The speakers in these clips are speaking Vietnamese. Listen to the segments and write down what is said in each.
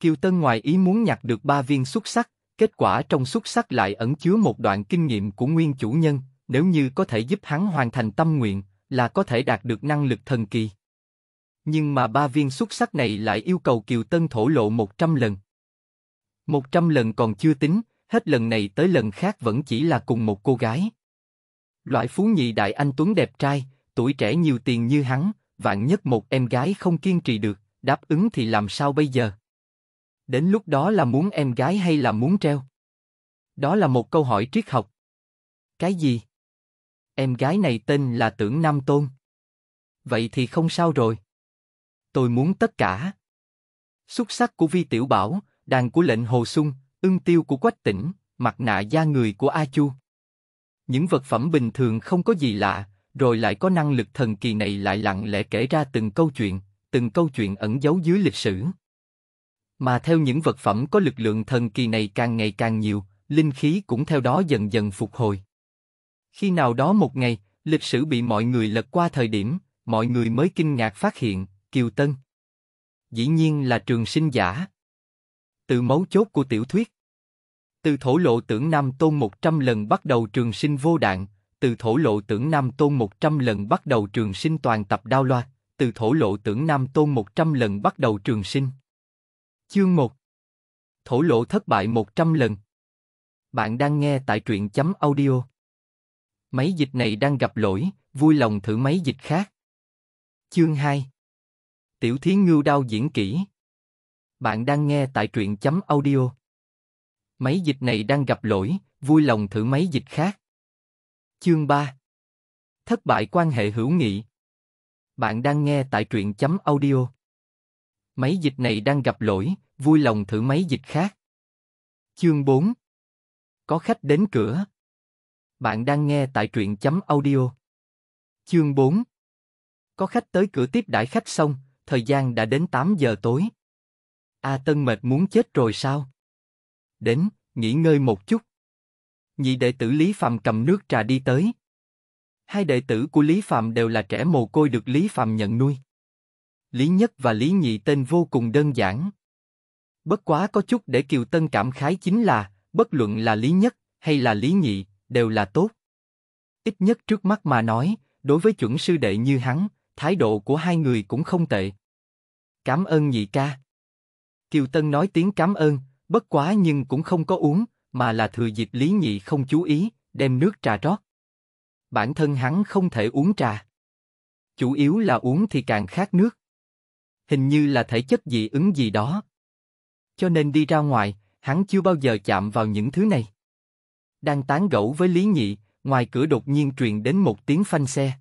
Kiều Tân ngoài ý muốn nhặt được ba viên xuất sắc, kết quả trong xuất sắc lại ẩn chứa một đoạn kinh nghiệm của nguyên chủ nhân, nếu như có thể giúp hắn hoàn thành tâm nguyện, là có thể đạt được năng lực thần kỳ. Nhưng mà ba viên xuất sắc này lại yêu cầu Kiều Tân thổ lộ 100 lần. 100 lần còn chưa tính, hết lần này tới lần khác vẫn chỉ là cùng một cô gái. Loại phú nhị đại anh Tuấn đẹp trai, tuổi trẻ nhiều tiền như hắn, vạn nhất một em gái không kiên trì được, đáp ứng thì làm sao bây giờ? Đến lúc đó là muốn em gái hay là muốn treo? Đó là một câu hỏi triết học. Cái gì? Em gái này tên là Tưởng Nam Tôn. Vậy thì không sao rồi. Tôi muốn tất cả. Xuất sắc của Vi Tiểu Bảo, đàn của lệnh Hồ Sung, ưng tiêu của Quách Tỉnh, mặt nạ da người của A Chu. Những vật phẩm bình thường không có gì lạ, rồi lại có năng lực thần kỳ này lại lặng lẽ kể ra từng câu chuyện, từng câu chuyện ẩn giấu dưới lịch sử. Mà theo những vật phẩm có lực lượng thần kỳ này càng ngày càng nhiều, linh khí cũng theo đó dần dần phục hồi. Khi nào đó một ngày, lịch sử bị mọi người lật qua thời điểm, mọi người mới kinh ngạc phát hiện, Kiều Tân. Dĩ nhiên là trường sinh giả. Từ mấu chốt của tiểu thuyết. Từ thổ lộ tưởng Nam Tôn 100 lần bắt đầu trường sinh vô đạn, từ thổ lộ tưởng Nam Tôn 100 lần bắt đầu trường sinh toàn tập đao loa, từ thổ lộ tưởng Nam Tôn 100 lần bắt đầu trường sinh. Chương 1 Thổ lộ thất bại 100 lần Bạn đang nghe tại truyện chấm audio Máy dịch này đang gặp lỗi, vui lòng thử máy dịch khác. Chương 2 Tiểu thí ngưu đao diễn kỹ Bạn đang nghe tại truyện chấm audio Máy dịch này đang gặp lỗi, vui lòng thử máy dịch khác. Chương 3 Thất bại quan hệ hữu nghị Bạn đang nghe tại truyện chấm audio máy dịch này đang gặp lỗi, vui lòng thử máy dịch khác. Chương 4 Có khách đến cửa. Bạn đang nghe tại truyện chấm audio. Chương 4 Có khách tới cửa tiếp đãi khách xong, thời gian đã đến 8 giờ tối. A à, Tân mệt muốn chết rồi sao? Đến, nghỉ ngơi một chút. Nhị đệ tử Lý Phạm cầm nước trà đi tới. Hai đệ tử của Lý Phạm đều là trẻ mồ côi được Lý Phạm nhận nuôi. Lý Nhất và Lý Nhị tên vô cùng đơn giản. Bất quá có chút để Kiều Tân cảm khái chính là, bất luận là Lý Nhất hay là Lý Nhị, đều là tốt. Ít nhất trước mắt mà nói, đối với chuẩn sư đệ như hắn, thái độ của hai người cũng không tệ. Cảm ơn nhị ca. Kiều Tân nói tiếng cảm ơn, bất quá nhưng cũng không có uống, mà là thừa dịp Lý Nhị không chú ý, đem nước trà rót. Bản thân hắn không thể uống trà. Chủ yếu là uống thì càng khát nước hình như là thể chất dị ứng gì đó. Cho nên đi ra ngoài, hắn chưa bao giờ chạm vào những thứ này. Đang tán gẫu với Lý Nhị, ngoài cửa đột nhiên truyền đến một tiếng phanh xe.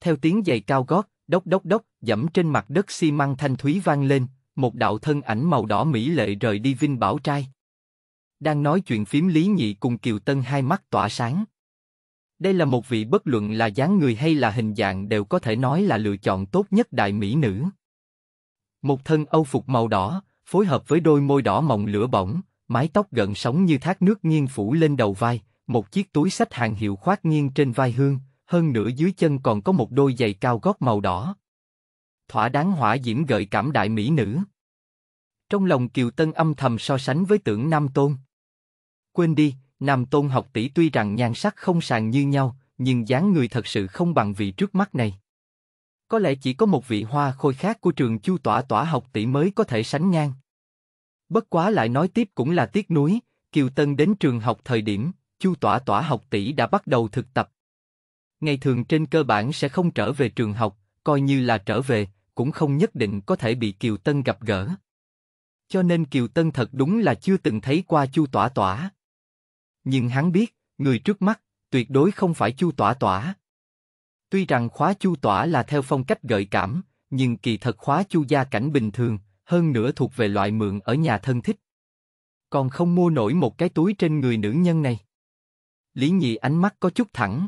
Theo tiếng giày cao gót, đốc đốc đốc, dẫm trên mặt đất xi măng thanh thúy vang lên, một đạo thân ảnh màu đỏ mỹ lệ rời đi Vinh Bảo Trai. Đang nói chuyện phím Lý Nhị cùng Kiều Tân hai mắt tỏa sáng. Đây là một vị bất luận là dáng người hay là hình dạng đều có thể nói là lựa chọn tốt nhất đại mỹ nữ một thân âu phục màu đỏ, phối hợp với đôi môi đỏ mọng lửa bỏng, mái tóc gần sóng như thác nước nghiêng phủ lên đầu vai, một chiếc túi sách hàng hiệu khoác nghiêng trên vai hương, hơn nữa dưới chân còn có một đôi giày cao gót màu đỏ. Thỏa đáng hỏa diễm gợi cảm đại mỹ nữ. Trong lòng Kiều Tân âm thầm so sánh với tưởng Nam Tôn. Quên đi, Nam Tôn học tỷ tuy rằng nhan sắc không sàng như nhau, nhưng dáng người thật sự không bằng vị trước mắt này có lẽ chỉ có một vị hoa khôi khác của trường Chu Tỏa Tỏa học tỷ mới có thể sánh ngang. Bất quá lại nói tiếp cũng là tiếc nuối, Kiều Tân đến trường học thời điểm, Chu Tỏa Tỏa học tỷ đã bắt đầu thực tập. Ngày thường trên cơ bản sẽ không trở về trường học, coi như là trở về, cũng không nhất định có thể bị Kiều Tân gặp gỡ. Cho nên Kiều Tân thật đúng là chưa từng thấy qua Chu Tỏa Tỏa. Nhưng hắn biết, người trước mắt tuyệt đối không phải Chu Tỏa Tỏa. Tuy rằng khóa chu tỏa là theo phong cách gợi cảm, nhưng kỳ thật khóa chu gia cảnh bình thường, hơn nữa thuộc về loại mượn ở nhà thân thích. Còn không mua nổi một cái túi trên người nữ nhân này. Lý Nhị ánh mắt có chút thẳng.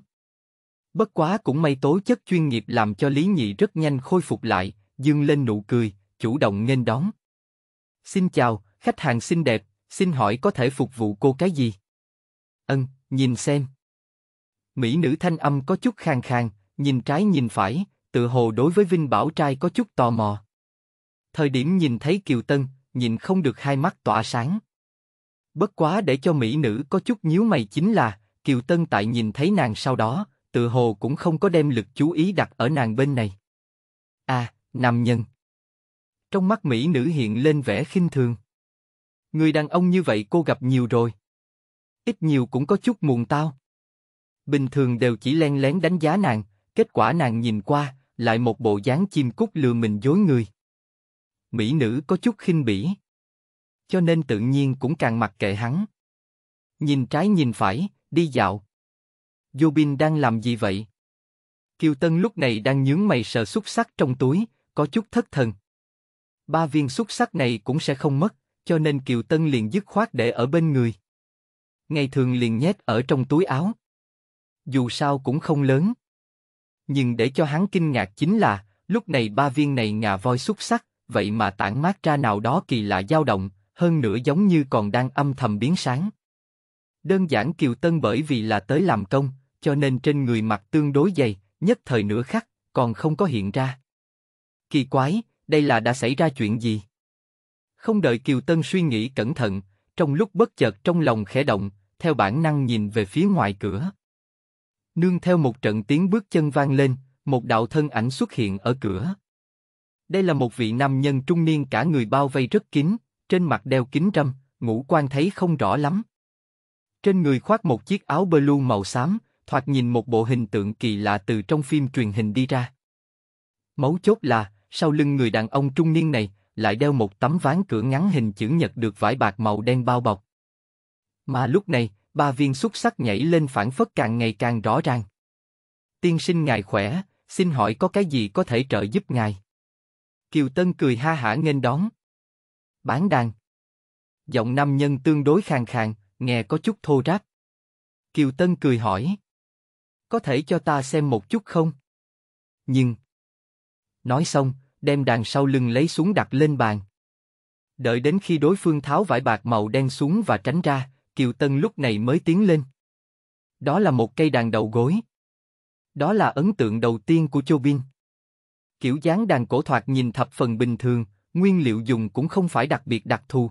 Bất quá cũng may tố chất chuyên nghiệp làm cho Lý Nhị rất nhanh khôi phục lại, dương lên nụ cười, chủ động nghênh đón. Xin chào, khách hàng xinh đẹp, xin hỏi có thể phục vụ cô cái gì? Ân, nhìn xem. Mỹ nữ thanh âm có chút khang khang, nhìn trái nhìn phải, tự hồ đối với Vinh Bảo Trai có chút tò mò. Thời điểm nhìn thấy Kiều Tân, nhìn không được hai mắt tỏa sáng. Bất quá để cho mỹ nữ có chút nhíu mày chính là, Kiều Tân tại nhìn thấy nàng sau đó, tự hồ cũng không có đem lực chú ý đặt ở nàng bên này. À, nam nhân. Trong mắt mỹ nữ hiện lên vẻ khinh thường. Người đàn ông như vậy cô gặp nhiều rồi. Ít nhiều cũng có chút muồn tao. Bình thường đều chỉ len lén đánh giá nàng, Kết quả nàng nhìn qua, lại một bộ dáng chim cút lừa mình dối người. Mỹ nữ có chút khinh bỉ. Cho nên tự nhiên cũng càng mặc kệ hắn. Nhìn trái nhìn phải, đi dạo. Jobin đang làm gì vậy? Kiều Tân lúc này đang nhướng mày sờ xúc sắc trong túi, có chút thất thần. Ba viên xúc sắc này cũng sẽ không mất, cho nên Kiều Tân liền dứt khoát để ở bên người. Ngày thường liền nhét ở trong túi áo. Dù sao cũng không lớn. Nhưng để cho hắn kinh ngạc chính là, lúc này ba viên này ngà voi xuất sắc, vậy mà tản mát ra nào đó kỳ lạ dao động, hơn nữa giống như còn đang âm thầm biến sáng. Đơn giản Kiều Tân bởi vì là tới làm công, cho nên trên người mặt tương đối dày, nhất thời nửa khắc, còn không có hiện ra. Kỳ quái, đây là đã xảy ra chuyện gì? Không đợi Kiều Tân suy nghĩ cẩn thận, trong lúc bất chợt trong lòng khẽ động, theo bản năng nhìn về phía ngoài cửa. Nương theo một trận tiếng bước chân vang lên, một đạo thân ảnh xuất hiện ở cửa. Đây là một vị nam nhân trung niên cả người bao vây rất kín, trên mặt đeo kính râm, ngũ quan thấy không rõ lắm. Trên người khoác một chiếc áo blue màu xám, thoạt nhìn một bộ hình tượng kỳ lạ từ trong phim truyền hình đi ra. Mấu chốt là, sau lưng người đàn ông trung niên này, lại đeo một tấm ván cửa ngắn hình chữ nhật được vải bạc màu đen bao bọc. Mà lúc này, ba viên xuất sắc nhảy lên phản phất càng ngày càng rõ ràng. Tiên sinh ngài khỏe, xin hỏi có cái gì có thể trợ giúp ngài? Kiều Tân cười ha hả nghênh đón. Bán đàn. Giọng nam nhân tương đối khàn khàn, nghe có chút thô ráp. Kiều Tân cười hỏi. Có thể cho ta xem một chút không? Nhưng... Nói xong, đem đàn sau lưng lấy xuống đặt lên bàn. Đợi đến khi đối phương tháo vải bạc màu đen xuống và tránh ra, Kiều Tân lúc này mới tiến lên. Đó là một cây đàn đầu gối. Đó là ấn tượng đầu tiên của Châu Biên. Kiểu dáng đàn cổ thoạt nhìn thập phần bình thường, nguyên liệu dùng cũng không phải đặc biệt đặc thù.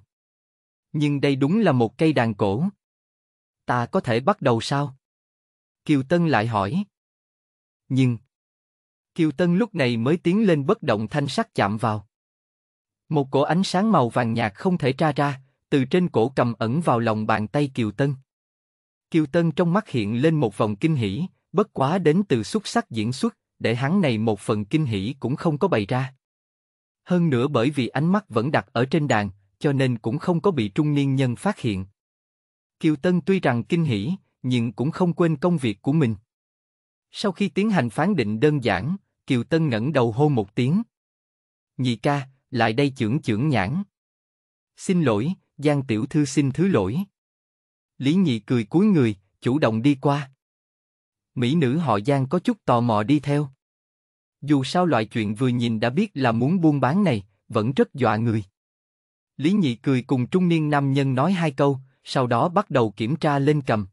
Nhưng đây đúng là một cây đàn cổ. Ta có thể bắt đầu sao? Kiều Tân lại hỏi. Nhưng... Kiều Tân lúc này mới tiến lên bất động thanh sắc chạm vào. Một cổ ánh sáng màu vàng nhạt không thể tra ra, từ trên cổ cầm ẩn vào lòng bàn tay Kiều Tân. Kiều Tân trong mắt hiện lên một vòng kinh hỉ, bất quá đến từ xuất sắc diễn xuất, để hắn này một phần kinh hỉ cũng không có bày ra. Hơn nữa bởi vì ánh mắt vẫn đặt ở trên đàn, cho nên cũng không có bị trung niên nhân phát hiện. Kiều Tân tuy rằng kinh hỉ, nhưng cũng không quên công việc của mình. Sau khi tiến hành phán định đơn giản, Kiều Tân ngẩng đầu hô một tiếng. Nhị ca, lại đây trưởng trưởng nhãn. Xin lỗi, Giang tiểu thư xin thứ lỗi. Lý nhị cười cúi người, chủ động đi qua. Mỹ nữ họ Giang có chút tò mò đi theo. Dù sao loại chuyện vừa nhìn đã biết là muốn buôn bán này, vẫn rất dọa người. Lý nhị cười cùng trung niên nam nhân nói hai câu, sau đó bắt đầu kiểm tra lên cầm.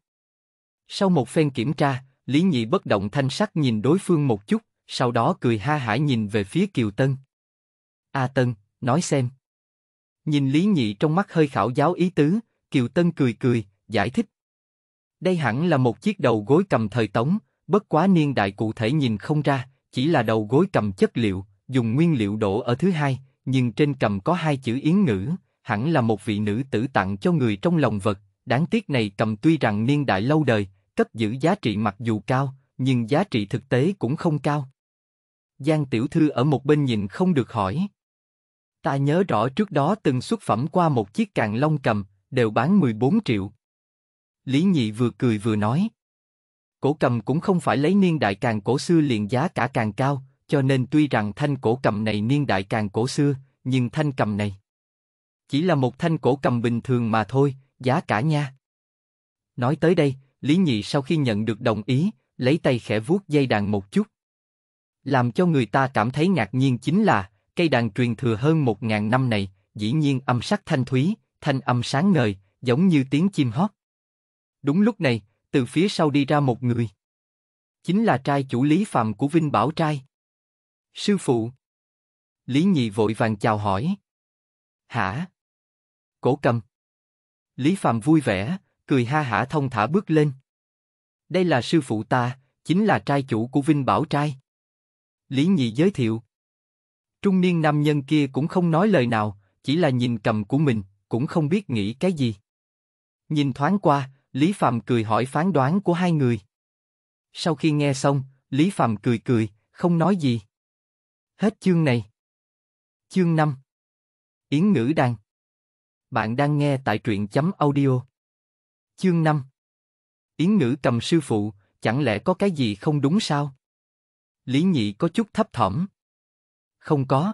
Sau một phen kiểm tra, Lý Nhị bất động thanh sắc nhìn đối phương một chút, sau đó cười ha hả nhìn về phía Kiều Tân. A Tân, nói xem. Nhìn Lý Nhị trong mắt hơi khảo giáo ý tứ, Kiều Tân cười cười, giải thích. Đây hẳn là một chiếc đầu gối cầm thời tống, bất quá niên đại cụ thể nhìn không ra, chỉ là đầu gối cầm chất liệu, dùng nguyên liệu đổ ở thứ hai, nhưng trên cầm có hai chữ yến ngữ, hẳn là một vị nữ tử tặng cho người trong lòng vật. Đáng tiếc này cầm tuy rằng niên đại lâu đời, cấp giữ giá trị mặc dù cao, nhưng giá trị thực tế cũng không cao. Giang Tiểu Thư ở một bên nhìn không được hỏi. Ta nhớ rõ trước đó từng xuất phẩm qua một chiếc càng long cầm, đều bán 14 triệu. Lý Nhị vừa cười vừa nói. Cổ cầm cũng không phải lấy niên đại càng cổ xưa liền giá cả càng cao, cho nên tuy rằng thanh cổ cầm này niên đại càng cổ xưa, nhưng thanh cầm này chỉ là một thanh cổ cầm bình thường mà thôi, giá cả nha. Nói tới đây, Lý Nhị sau khi nhận được đồng ý, lấy tay khẽ vuốt dây đàn một chút. Làm cho người ta cảm thấy ngạc nhiên chính là, Cây đàn truyền thừa hơn một ngàn năm này, dĩ nhiên âm sắc thanh thúy, thanh âm sáng ngời, giống như tiếng chim hót. Đúng lúc này, từ phía sau đi ra một người. Chính là trai chủ Lý Phạm của Vinh Bảo Trai. Sư phụ. Lý Nhị vội vàng chào hỏi. Hả? Cổ cầm. Lý Phạm vui vẻ, cười ha hả thông thả bước lên. Đây là sư phụ ta, chính là trai chủ của Vinh Bảo Trai. Lý Nhị giới thiệu. Trung niên nam nhân kia cũng không nói lời nào, chỉ là nhìn cầm của mình, cũng không biết nghĩ cái gì. Nhìn thoáng qua, Lý Phạm cười hỏi phán đoán của hai người. Sau khi nghe xong, Lý Phạm cười cười, không nói gì. Hết chương này. Chương 5 Yến ngữ Đang. Bạn đang nghe tại truyện chấm audio. Chương 5 Yến ngữ cầm sư phụ, chẳng lẽ có cái gì không đúng sao? Lý nhị có chút thấp thỏm. Không có.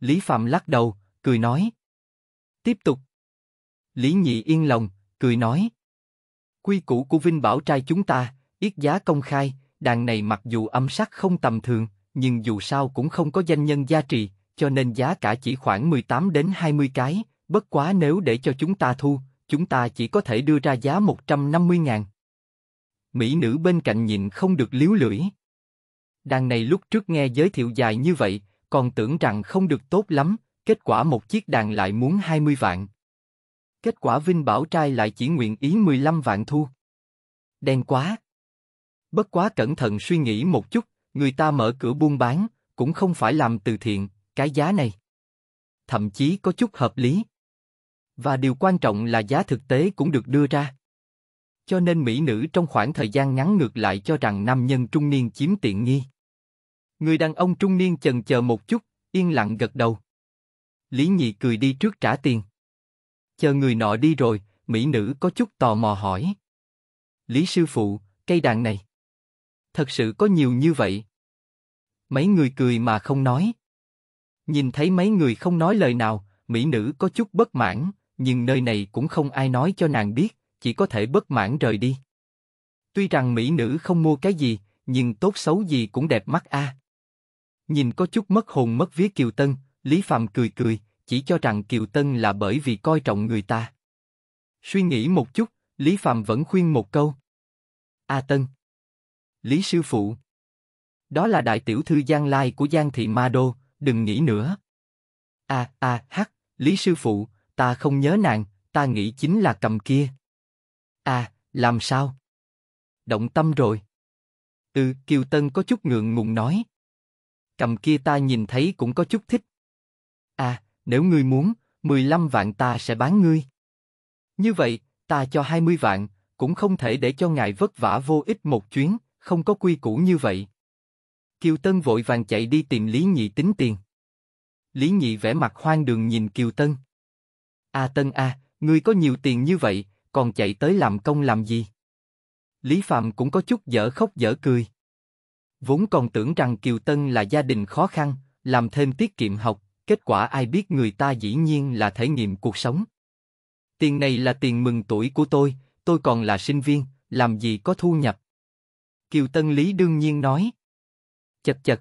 Lý Phạm lắc đầu, cười nói. Tiếp tục. Lý Nhị yên lòng, cười nói. Quy củ của Vinh Bảo trai chúng ta, ít giá công khai, đàn này mặc dù âm sắc không tầm thường, nhưng dù sao cũng không có danh nhân gia trị cho nên giá cả chỉ khoảng 18 đến 20 cái, bất quá nếu để cho chúng ta thu, chúng ta chỉ có thể đưa ra giá 150 ngàn. Mỹ nữ bên cạnh nhìn không được liếu lưỡi. Đàn này lúc trước nghe giới thiệu dài như vậy, còn tưởng rằng không được tốt lắm, kết quả một chiếc đàn lại muốn 20 vạn. Kết quả Vinh Bảo trai lại chỉ nguyện ý 15 vạn thu. Đen quá. Bất quá cẩn thận suy nghĩ một chút, người ta mở cửa buôn bán, cũng không phải làm từ thiện, cái giá này. Thậm chí có chút hợp lý. Và điều quan trọng là giá thực tế cũng được đưa ra cho nên mỹ nữ trong khoảng thời gian ngắn ngược lại cho rằng nam nhân trung niên chiếm tiện nghi. Người đàn ông trung niên chần chờ một chút, yên lặng gật đầu. Lý Nhị cười đi trước trả tiền. Chờ người nọ đi rồi, mỹ nữ có chút tò mò hỏi. Lý sư phụ, cây đàn này. Thật sự có nhiều như vậy. Mấy người cười mà không nói. Nhìn thấy mấy người không nói lời nào, mỹ nữ có chút bất mãn, nhưng nơi này cũng không ai nói cho nàng biết, chỉ có thể bất mãn rời đi. Tuy rằng mỹ nữ không mua cái gì, nhưng tốt xấu gì cũng đẹp mắt a. À. Nhìn có chút mất hồn mất vía Kiều Tân, Lý Phạm cười cười, chỉ cho rằng Kiều Tân là bởi vì coi trọng người ta. Suy nghĩ một chút, Lý Phạm vẫn khuyên một câu. A à Tân. Lý Sư Phụ. Đó là đại tiểu thư Giang Lai của Giang Thị Ma Đô, đừng nghĩ nữa. A, à, A, à, H, Lý Sư Phụ, ta không nhớ nàng, ta nghĩ chính là cầm kia. À, làm sao? Động tâm rồi. Ừ, Kiều Tân có chút ngượng ngùng nói. Cầm kia ta nhìn thấy cũng có chút thích. À, nếu ngươi muốn, 15 vạn ta sẽ bán ngươi. Như vậy, ta cho 20 vạn, cũng không thể để cho ngài vất vả vô ích một chuyến, không có quy củ như vậy. Kiều Tân vội vàng chạy đi tìm Lý Nhị tính tiền. Lý Nhị vẻ mặt hoang đường nhìn Kiều Tân. A à, Tân a, à, ngươi có nhiều tiền như vậy, còn chạy tới làm công làm gì? Lý Phạm cũng có chút dở khóc dở cười. Vốn còn tưởng rằng Kiều Tân là gia đình khó khăn, làm thêm tiết kiệm học, kết quả ai biết người ta dĩ nhiên là thể nghiệm cuộc sống. Tiền này là tiền mừng tuổi của tôi, tôi còn là sinh viên, làm gì có thu nhập. Kiều Tân Lý đương nhiên nói. Chật chật.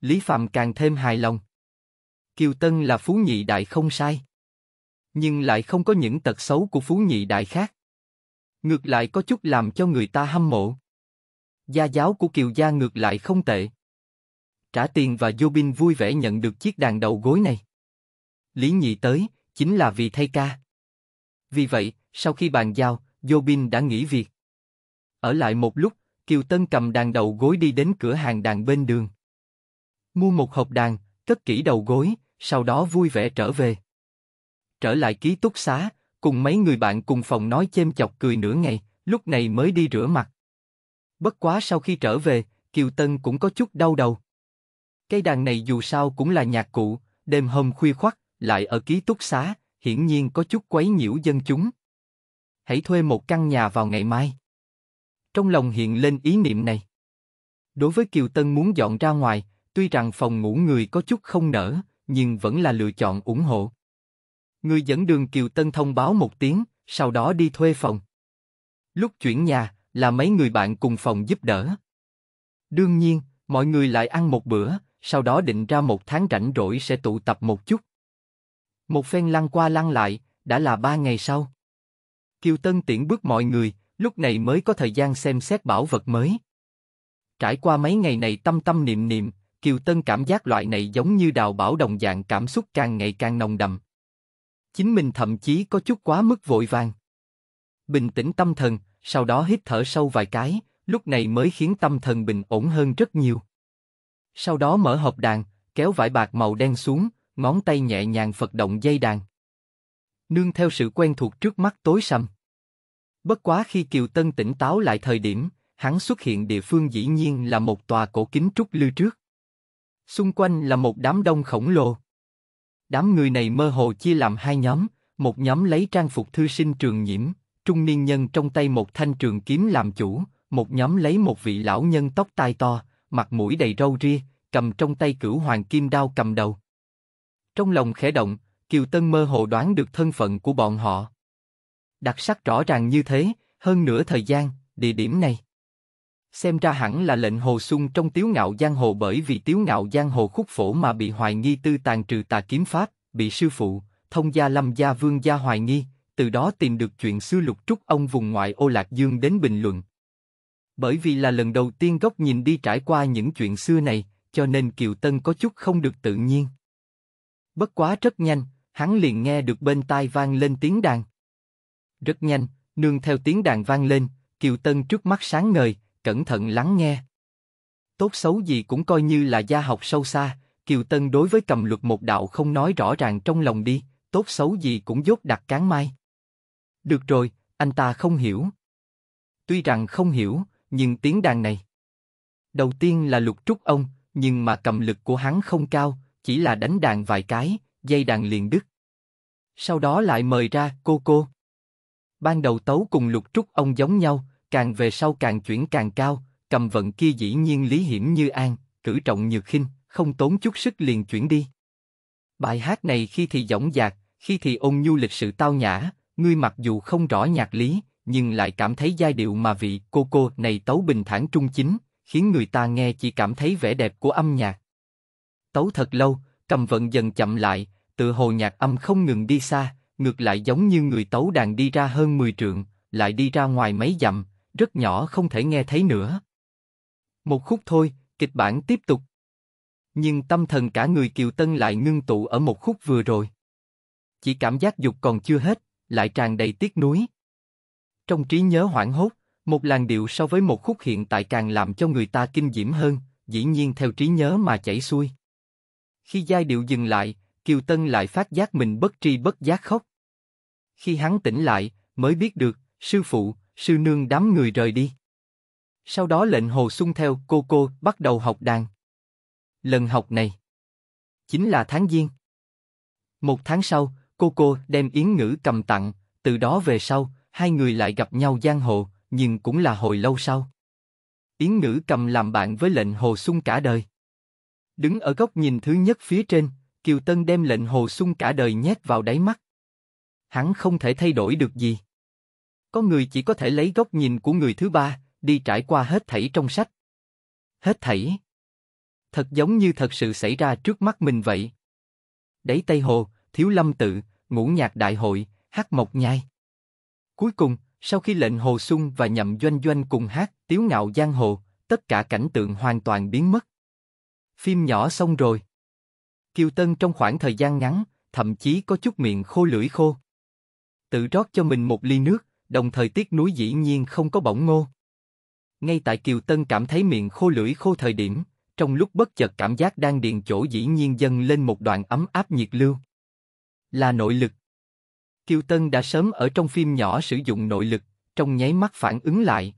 Lý Phạm càng thêm hài lòng. Kiều Tân là phú nhị đại không sai nhưng lại không có những tật xấu của phú nhị đại khác. Ngược lại có chút làm cho người ta hâm mộ. Gia giáo của Kiều Gia ngược lại không tệ. Trả tiền và Jobin vui vẻ nhận được chiếc đàn đầu gối này. Lý nhị tới, chính là vì thay ca. Vì vậy, sau khi bàn giao, Jobin đã nghỉ việc. Ở lại một lúc, Kiều Tân cầm đàn đầu gối đi đến cửa hàng đàn bên đường. Mua một hộp đàn, cất kỹ đầu gối, sau đó vui vẻ trở về trở lại ký túc xá, cùng mấy người bạn cùng phòng nói chêm chọc cười nửa ngày, lúc này mới đi rửa mặt. Bất quá sau khi trở về, Kiều Tân cũng có chút đau đầu. Cây đàn này dù sao cũng là nhạc cụ, đêm hôm khuya khoắt, lại ở ký túc xá, hiển nhiên có chút quấy nhiễu dân chúng. Hãy thuê một căn nhà vào ngày mai. Trong lòng hiện lên ý niệm này. Đối với Kiều Tân muốn dọn ra ngoài, tuy rằng phòng ngủ người có chút không nở, nhưng vẫn là lựa chọn ủng hộ. Người dẫn đường Kiều Tân thông báo một tiếng, sau đó đi thuê phòng. Lúc chuyển nhà, là mấy người bạn cùng phòng giúp đỡ. Đương nhiên, mọi người lại ăn một bữa, sau đó định ra một tháng rảnh rỗi sẽ tụ tập một chút. Một phen lăn qua lăn lại, đã là ba ngày sau. Kiều Tân tiễn bước mọi người, lúc này mới có thời gian xem xét bảo vật mới. Trải qua mấy ngày này tâm tâm niệm niệm, Kiều Tân cảm giác loại này giống như đào bảo đồng dạng cảm xúc càng ngày càng nồng đậm. Chính mình thậm chí có chút quá mức vội vàng. Bình tĩnh tâm thần, sau đó hít thở sâu vài cái, lúc này mới khiến tâm thần bình ổn hơn rất nhiều. Sau đó mở hộp đàn, kéo vải bạc màu đen xuống, ngón tay nhẹ nhàng phật động dây đàn. Nương theo sự quen thuộc trước mắt tối sầm. Bất quá khi Kiều Tân tỉnh táo lại thời điểm, hắn xuất hiện địa phương dĩ nhiên là một tòa cổ kính trúc lư trước. Xung quanh là một đám đông khổng lồ. Đám người này mơ hồ chia làm hai nhóm, một nhóm lấy trang phục thư sinh trường nhiễm, trung niên nhân trong tay một thanh trường kiếm làm chủ, một nhóm lấy một vị lão nhân tóc tai to, mặt mũi đầy râu ria, cầm trong tay cửu hoàng kim đao cầm đầu. Trong lòng khẽ động, Kiều Tân mơ hồ đoán được thân phận của bọn họ. Đặc sắc rõ ràng như thế, hơn nửa thời gian, địa điểm này. Xem ra hẳn là lệnh hồ sung trong tiếu ngạo giang hồ bởi vì tiếu ngạo giang hồ khúc phổ mà bị hoài nghi tư tàn trừ tà kiếm pháp, bị sư phụ, thông gia lâm gia vương gia hoài nghi, từ đó tìm được chuyện xưa lục trúc ông vùng ngoại ô lạc dương đến bình luận. Bởi vì là lần đầu tiên góc nhìn đi trải qua những chuyện xưa này, cho nên Kiều Tân có chút không được tự nhiên. Bất quá rất nhanh, hắn liền nghe được bên tai vang lên tiếng đàn. Rất nhanh, nương theo tiếng đàn vang lên, Kiều Tân trước mắt sáng ngời, cẩn thận lắng nghe. Tốt xấu gì cũng coi như là gia học sâu xa, Kiều Tân đối với cầm luật một đạo không nói rõ ràng trong lòng đi, tốt xấu gì cũng dốt đặt cán mai. Được rồi, anh ta không hiểu. Tuy rằng không hiểu, nhưng tiếng đàn này. Đầu tiên là lục trúc ông, nhưng mà cầm lực của hắn không cao, chỉ là đánh đàn vài cái, dây đàn liền đứt. Sau đó lại mời ra cô cô. Ban đầu tấu cùng lục trúc ông giống nhau, càng về sau càng chuyển càng cao, cầm vận kia dĩ nhiên lý hiểm như an, cử trọng nhược khinh, không tốn chút sức liền chuyển đi. Bài hát này khi thì dõng dạc, khi thì ôn nhu lịch sự tao nhã, ngươi mặc dù không rõ nhạc lý, nhưng lại cảm thấy giai điệu mà vị cô cô này tấu bình thản trung chính, khiến người ta nghe chỉ cảm thấy vẻ đẹp của âm nhạc. Tấu thật lâu, cầm vận dần chậm lại, tự hồ nhạc âm không ngừng đi xa, ngược lại giống như người tấu đàn đi ra hơn 10 trượng, lại đi ra ngoài mấy dặm, rất nhỏ không thể nghe thấy nữa. Một khúc thôi, kịch bản tiếp tục. Nhưng tâm thần cả người Kiều Tân lại ngưng tụ ở một khúc vừa rồi. Chỉ cảm giác dục còn chưa hết, lại tràn đầy tiếc nuối. Trong trí nhớ hoảng hốt, một làn điệu so với một khúc hiện tại càng làm cho người ta kinh diễm hơn, dĩ nhiên theo trí nhớ mà chảy xuôi. Khi giai điệu dừng lại, Kiều Tân lại phát giác mình bất tri bất giác khóc. Khi hắn tỉnh lại, mới biết được, sư phụ, sư nương đám người rời đi. Sau đó lệnh Hồ sung theo cô cô bắt đầu học đàn. Lần học này chính là tháng giêng. Một tháng sau, cô cô đem yến ngữ cầm tặng, từ đó về sau, hai người lại gặp nhau giang hồ, nhưng cũng là hồi lâu sau. Yến ngữ cầm làm bạn với lệnh Hồ sung cả đời. Đứng ở góc nhìn thứ nhất phía trên, Kiều Tân đem lệnh Hồ sung cả đời nhét vào đáy mắt. Hắn không thể thay đổi được gì. Có người chỉ có thể lấy góc nhìn của người thứ ba, đi trải qua hết thảy trong sách. Hết thảy. Thật giống như thật sự xảy ra trước mắt mình vậy. Đấy Tây Hồ, Thiếu Lâm Tự, Ngũ Nhạc Đại Hội, Hát Mộc Nhai. Cuối cùng, sau khi lệnh Hồ Xuân và Nhậm Doanh Doanh cùng hát Tiếu Ngạo Giang Hồ, tất cả cảnh tượng hoàn toàn biến mất. Phim nhỏ xong rồi. Kiều Tân trong khoảng thời gian ngắn, thậm chí có chút miệng khô lưỡi khô. Tự rót cho mình một ly nước, đồng thời tiếc núi dĩ nhiên không có bỗng ngô. Ngay tại Kiều Tân cảm thấy miệng khô lưỡi khô thời điểm, trong lúc bất chợt cảm giác đang điền chỗ dĩ nhiên dâng lên một đoạn ấm áp nhiệt lưu. Là nội lực. Kiều Tân đã sớm ở trong phim nhỏ sử dụng nội lực, trong nháy mắt phản ứng lại.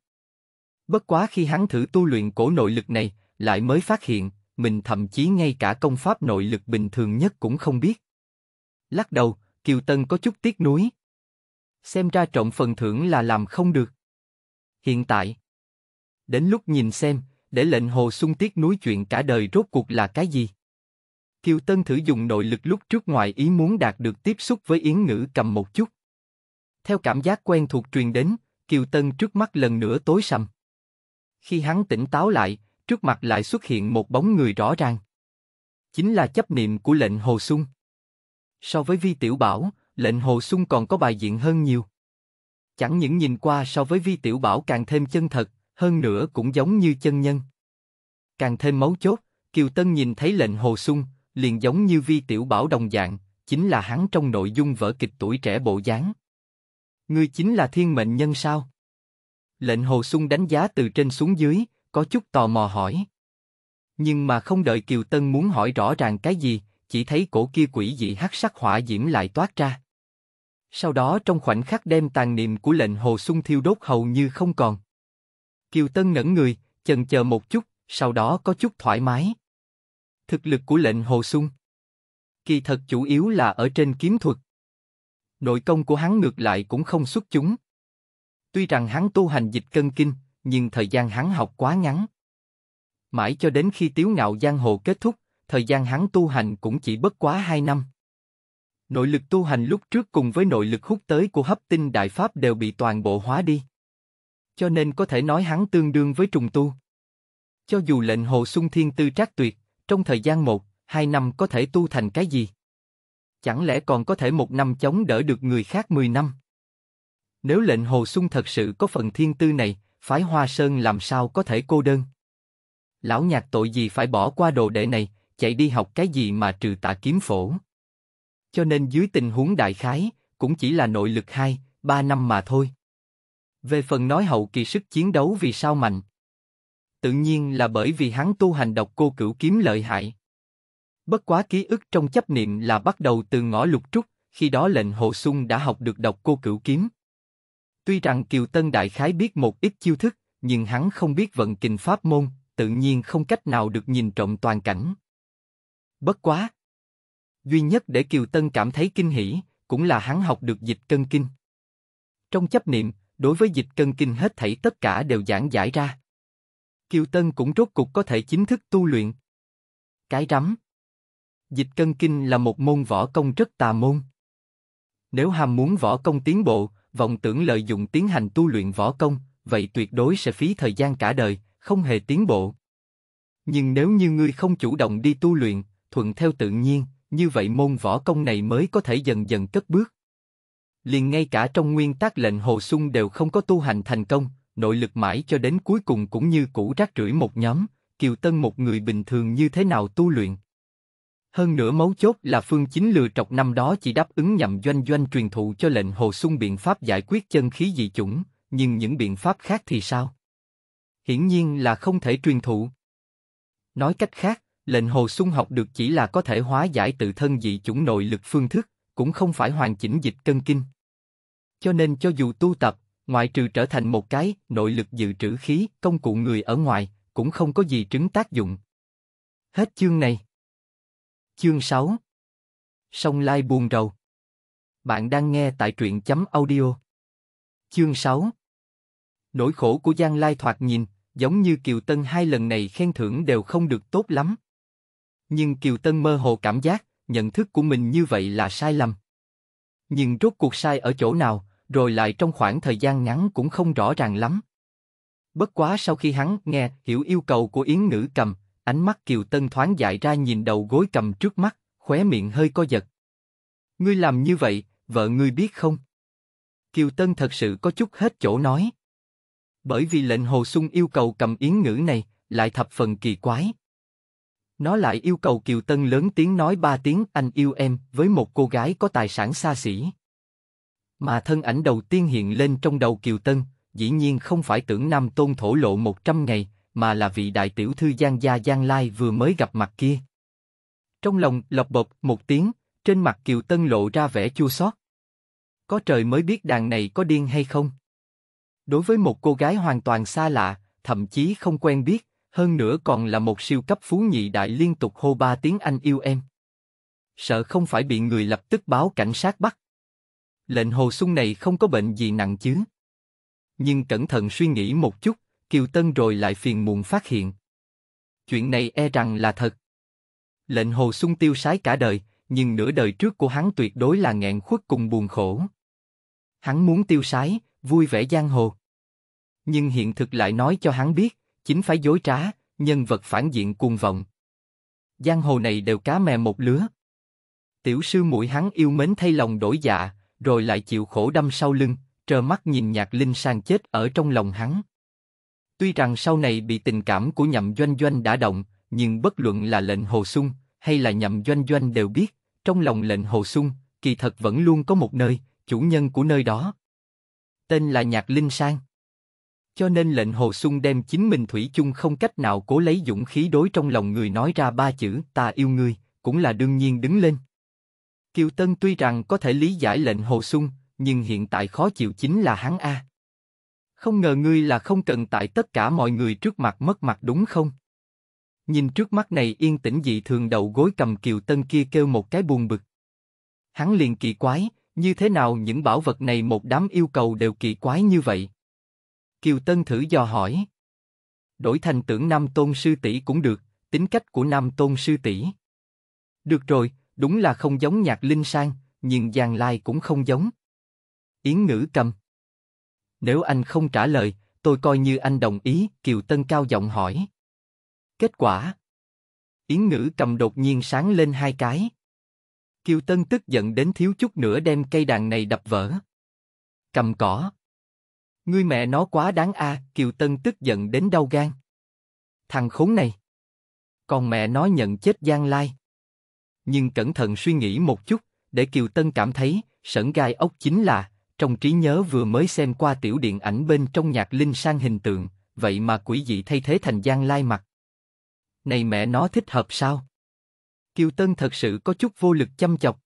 Bất quá khi hắn thử tu luyện cổ nội lực này, lại mới phát hiện, mình thậm chí ngay cả công pháp nội lực bình thường nhất cũng không biết. Lắc đầu, Kiều Tân có chút tiếc nuối, Xem ra trộn phần thưởng là làm không được. Hiện tại, đến lúc nhìn xem, để lệnh hồ sung tiết núi chuyện cả đời rốt cuộc là cái gì. Kiều Tân thử dùng nội lực lúc trước ngoài ý muốn đạt được tiếp xúc với Yến Ngữ cầm một chút. Theo cảm giác quen thuộc truyền đến, Kiều Tân trước mắt lần nữa tối sầm. Khi hắn tỉnh táo lại, trước mặt lại xuất hiện một bóng người rõ ràng. Chính là chấp niệm của lệnh Hồ Sung. So với Vi Tiểu Bảo, lệnh Hồ Xuân còn có bài diện hơn nhiều. Chẳng những nhìn qua so với Vi Tiểu Bảo càng thêm chân thật, hơn nữa cũng giống như chân nhân. Càng thêm máu chốt, Kiều Tân nhìn thấy lệnh Hồ Xuân, liền giống như Vi Tiểu Bảo đồng dạng, chính là hắn trong nội dung vở kịch tuổi trẻ bộ dáng. Ngươi chính là thiên mệnh nhân sao? Lệnh Hồ Xuân đánh giá từ trên xuống dưới, có chút tò mò hỏi. Nhưng mà không đợi Kiều Tân muốn hỏi rõ ràng cái gì, chỉ thấy cổ kia quỷ dị hắc sắc hỏa diễm lại toát ra. Sau đó trong khoảnh khắc đem tàn niệm của lệnh Hồ sung thiêu đốt hầu như không còn. Kiều Tân ngẩn người, chần chờ một chút, sau đó có chút thoải mái. Thực lực của lệnh Hồ sung Kỳ thật chủ yếu là ở trên kiếm thuật. Nội công của hắn ngược lại cũng không xuất chúng. Tuy rằng hắn tu hành dịch cân kinh, nhưng thời gian hắn học quá ngắn. Mãi cho đến khi tiếu ngạo giang hồ kết thúc, thời gian hắn tu hành cũng chỉ bất quá hai năm. Nội lực tu hành lúc trước cùng với nội lực hút tới của hấp tinh đại pháp đều bị toàn bộ hóa đi. Cho nên có thể nói hắn tương đương với trùng tu. Cho dù lệnh hồ sung thiên tư trác tuyệt, trong thời gian một, hai năm có thể tu thành cái gì? Chẳng lẽ còn có thể một năm chống đỡ được người khác mười năm? Nếu lệnh hồ sung thật sự có phần thiên tư này, phái hoa sơn làm sao có thể cô đơn? Lão nhạc tội gì phải bỏ qua đồ đệ này, chạy đi học cái gì mà trừ tạ kiếm phổ? Cho nên dưới tình huống đại khái, cũng chỉ là nội lực 2, 3 năm mà thôi. Về phần nói hậu kỳ sức chiến đấu vì sao mạnh, tự nhiên là bởi vì hắn tu hành độc cô cửu kiếm lợi hại. Bất quá ký ức trong chấp niệm là bắt đầu từ ngõ lục trúc, khi đó lệnh Hồ Xuân đã học được độc cô cửu kiếm. Tuy rằng Kiều Tân Đại Khái biết một ít chiêu thức, nhưng hắn không biết vận kình pháp môn, tự nhiên không cách nào được nhìn trộm toàn cảnh. Bất quá, duy nhất để Kiều Tân cảm thấy kinh hỉ, cũng là hắn học được dịch cân kinh. Trong chấp niệm, đối với dịch cân kinh hết thảy tất cả đều giảng giải ra. Kiều Tân cũng rốt cục có thể chính thức tu luyện. Cái rắm Dịch cân kinh là một môn võ công rất tà môn. Nếu ham muốn võ công tiến bộ, vọng tưởng lợi dụng tiến hành tu luyện võ công, vậy tuyệt đối sẽ phí thời gian cả đời, không hề tiến bộ. Nhưng nếu như ngươi không chủ động đi tu luyện, thuận theo tự nhiên, như vậy môn võ công này mới có thể dần dần cất bước. Liền ngay cả trong nguyên tác lệnh Hồ Xuân đều không có tu hành thành công, nội lực mãi cho đến cuối cùng cũng như cũ rác rưởi một nhóm, Kiều Tân một người bình thường như thế nào tu luyện. Hơn nữa mấu chốt là Phương Chính lừa trọc năm đó chỉ đáp ứng nhằm doanh doanh truyền thụ cho lệnh Hồ Xuân biện pháp giải quyết chân khí dị chủng, nhưng những biện pháp khác thì sao? Hiển nhiên là không thể truyền thụ. Nói cách khác, Lệnh Hồ Xuân học được chỉ là có thể hóa giải tự thân dị chủng nội lực phương thức, cũng không phải hoàn chỉnh dịch cân kinh. Cho nên cho dù tu tập, ngoại trừ trở thành một cái nội lực dự trữ khí, công cụ người ở ngoài, cũng không có gì trứng tác dụng. Hết chương này. Chương 6 Sông Lai buồn rầu Bạn đang nghe tại truyện chấm audio. Chương 6 Nỗi khổ của Giang Lai thoạt nhìn, giống như Kiều Tân hai lần này khen thưởng đều không được tốt lắm. Nhưng Kiều Tân mơ hồ cảm giác, nhận thức của mình như vậy là sai lầm. Nhưng rốt cuộc sai ở chỗ nào, rồi lại trong khoảng thời gian ngắn cũng không rõ ràng lắm. Bất quá sau khi hắn nghe hiểu yêu cầu của Yến Nữ cầm, ánh mắt Kiều Tân thoáng dại ra nhìn đầu gối cầm trước mắt, khóe miệng hơi co giật. Ngươi làm như vậy, vợ ngươi biết không? Kiều Tân thật sự có chút hết chỗ nói. Bởi vì lệnh Hồ Xuân yêu cầu cầm Yến Ngữ này, lại thập phần kỳ quái. Nó lại yêu cầu Kiều Tân lớn tiếng nói ba tiếng anh yêu em với một cô gái có tài sản xa xỉ. Mà thân ảnh đầu tiên hiện lên trong đầu Kiều Tân, dĩ nhiên không phải tưởng Nam Tôn thổ lộ 100 ngày, mà là vị đại tiểu thư Giang Gia Giang Lai vừa mới gặp mặt kia. Trong lòng lọc bột một tiếng, trên mặt Kiều Tân lộ ra vẻ chua xót. Có trời mới biết đàn này có điên hay không. Đối với một cô gái hoàn toàn xa lạ, thậm chí không quen biết, hơn nữa còn là một siêu cấp phú nhị đại liên tục hô ba tiếng Anh yêu em. Sợ không phải bị người lập tức báo cảnh sát bắt. Lệnh Hồ sung này không có bệnh gì nặng chứ. Nhưng cẩn thận suy nghĩ một chút, Kiều Tân rồi lại phiền muộn phát hiện. Chuyện này e rằng là thật. Lệnh Hồ sung tiêu sái cả đời, nhưng nửa đời trước của hắn tuyệt đối là nghẹn khuất cùng buồn khổ. Hắn muốn tiêu sái, vui vẻ giang hồ. Nhưng hiện thực lại nói cho hắn biết, chính phái dối trá, nhân vật phản diện cuồng vọng. Giang hồ này đều cá mè một lứa. Tiểu sư mũi hắn yêu mến thay lòng đổi dạ, rồi lại chịu khổ đâm sau lưng, trơ mắt nhìn nhạc linh sang chết ở trong lòng hắn. Tuy rằng sau này bị tình cảm của nhậm doanh doanh đã động, nhưng bất luận là lệnh hồ sung hay là nhậm doanh doanh đều biết, trong lòng lệnh hồ sung, kỳ thật vẫn luôn có một nơi, chủ nhân của nơi đó. Tên là Nhạc Linh Sang cho nên lệnh Hồ Xuân đem chính mình thủy chung không cách nào cố lấy dũng khí đối trong lòng người nói ra ba chữ ta yêu ngươi, cũng là đương nhiên đứng lên. Kiều Tân tuy rằng có thể lý giải lệnh Hồ Xuân, nhưng hiện tại khó chịu chính là hắn A. Không ngờ ngươi là không cần tại tất cả mọi người trước mặt mất mặt đúng không? Nhìn trước mắt này yên tĩnh dị thường đầu gối cầm Kiều Tân kia kêu một cái buồn bực. Hắn liền kỳ quái, như thế nào những bảo vật này một đám yêu cầu đều kỳ quái như vậy? Kiều Tân thử dò hỏi. Đổi thành tưởng Nam Tôn Sư tỷ cũng được, tính cách của Nam Tôn Sư tỷ. Được rồi, đúng là không giống nhạc linh sang, nhưng Giang Lai cũng không giống. Yến ngữ cầm. Nếu anh không trả lời, tôi coi như anh đồng ý, Kiều Tân cao giọng hỏi. Kết quả? Yến ngữ cầm đột nhiên sáng lên hai cái. Kiều Tân tức giận đến thiếu chút nữa đem cây đàn này đập vỡ. Cầm cỏ. Ngươi mẹ nó quá đáng a, à, Kiều Tân tức giận đến đau gan. Thằng khốn này. Còn mẹ nó nhận chết Giang Lai. Nhưng cẩn thận suy nghĩ một chút, để Kiều Tân cảm thấy, sẩn gai ốc chính là, trong trí nhớ vừa mới xem qua tiểu điện ảnh bên trong nhạc linh sang hình tượng, vậy mà quỷ dị thay thế thành Giang Lai mặt. Này mẹ nó thích hợp sao? Kiều Tân thật sự có chút vô lực chăm chọc.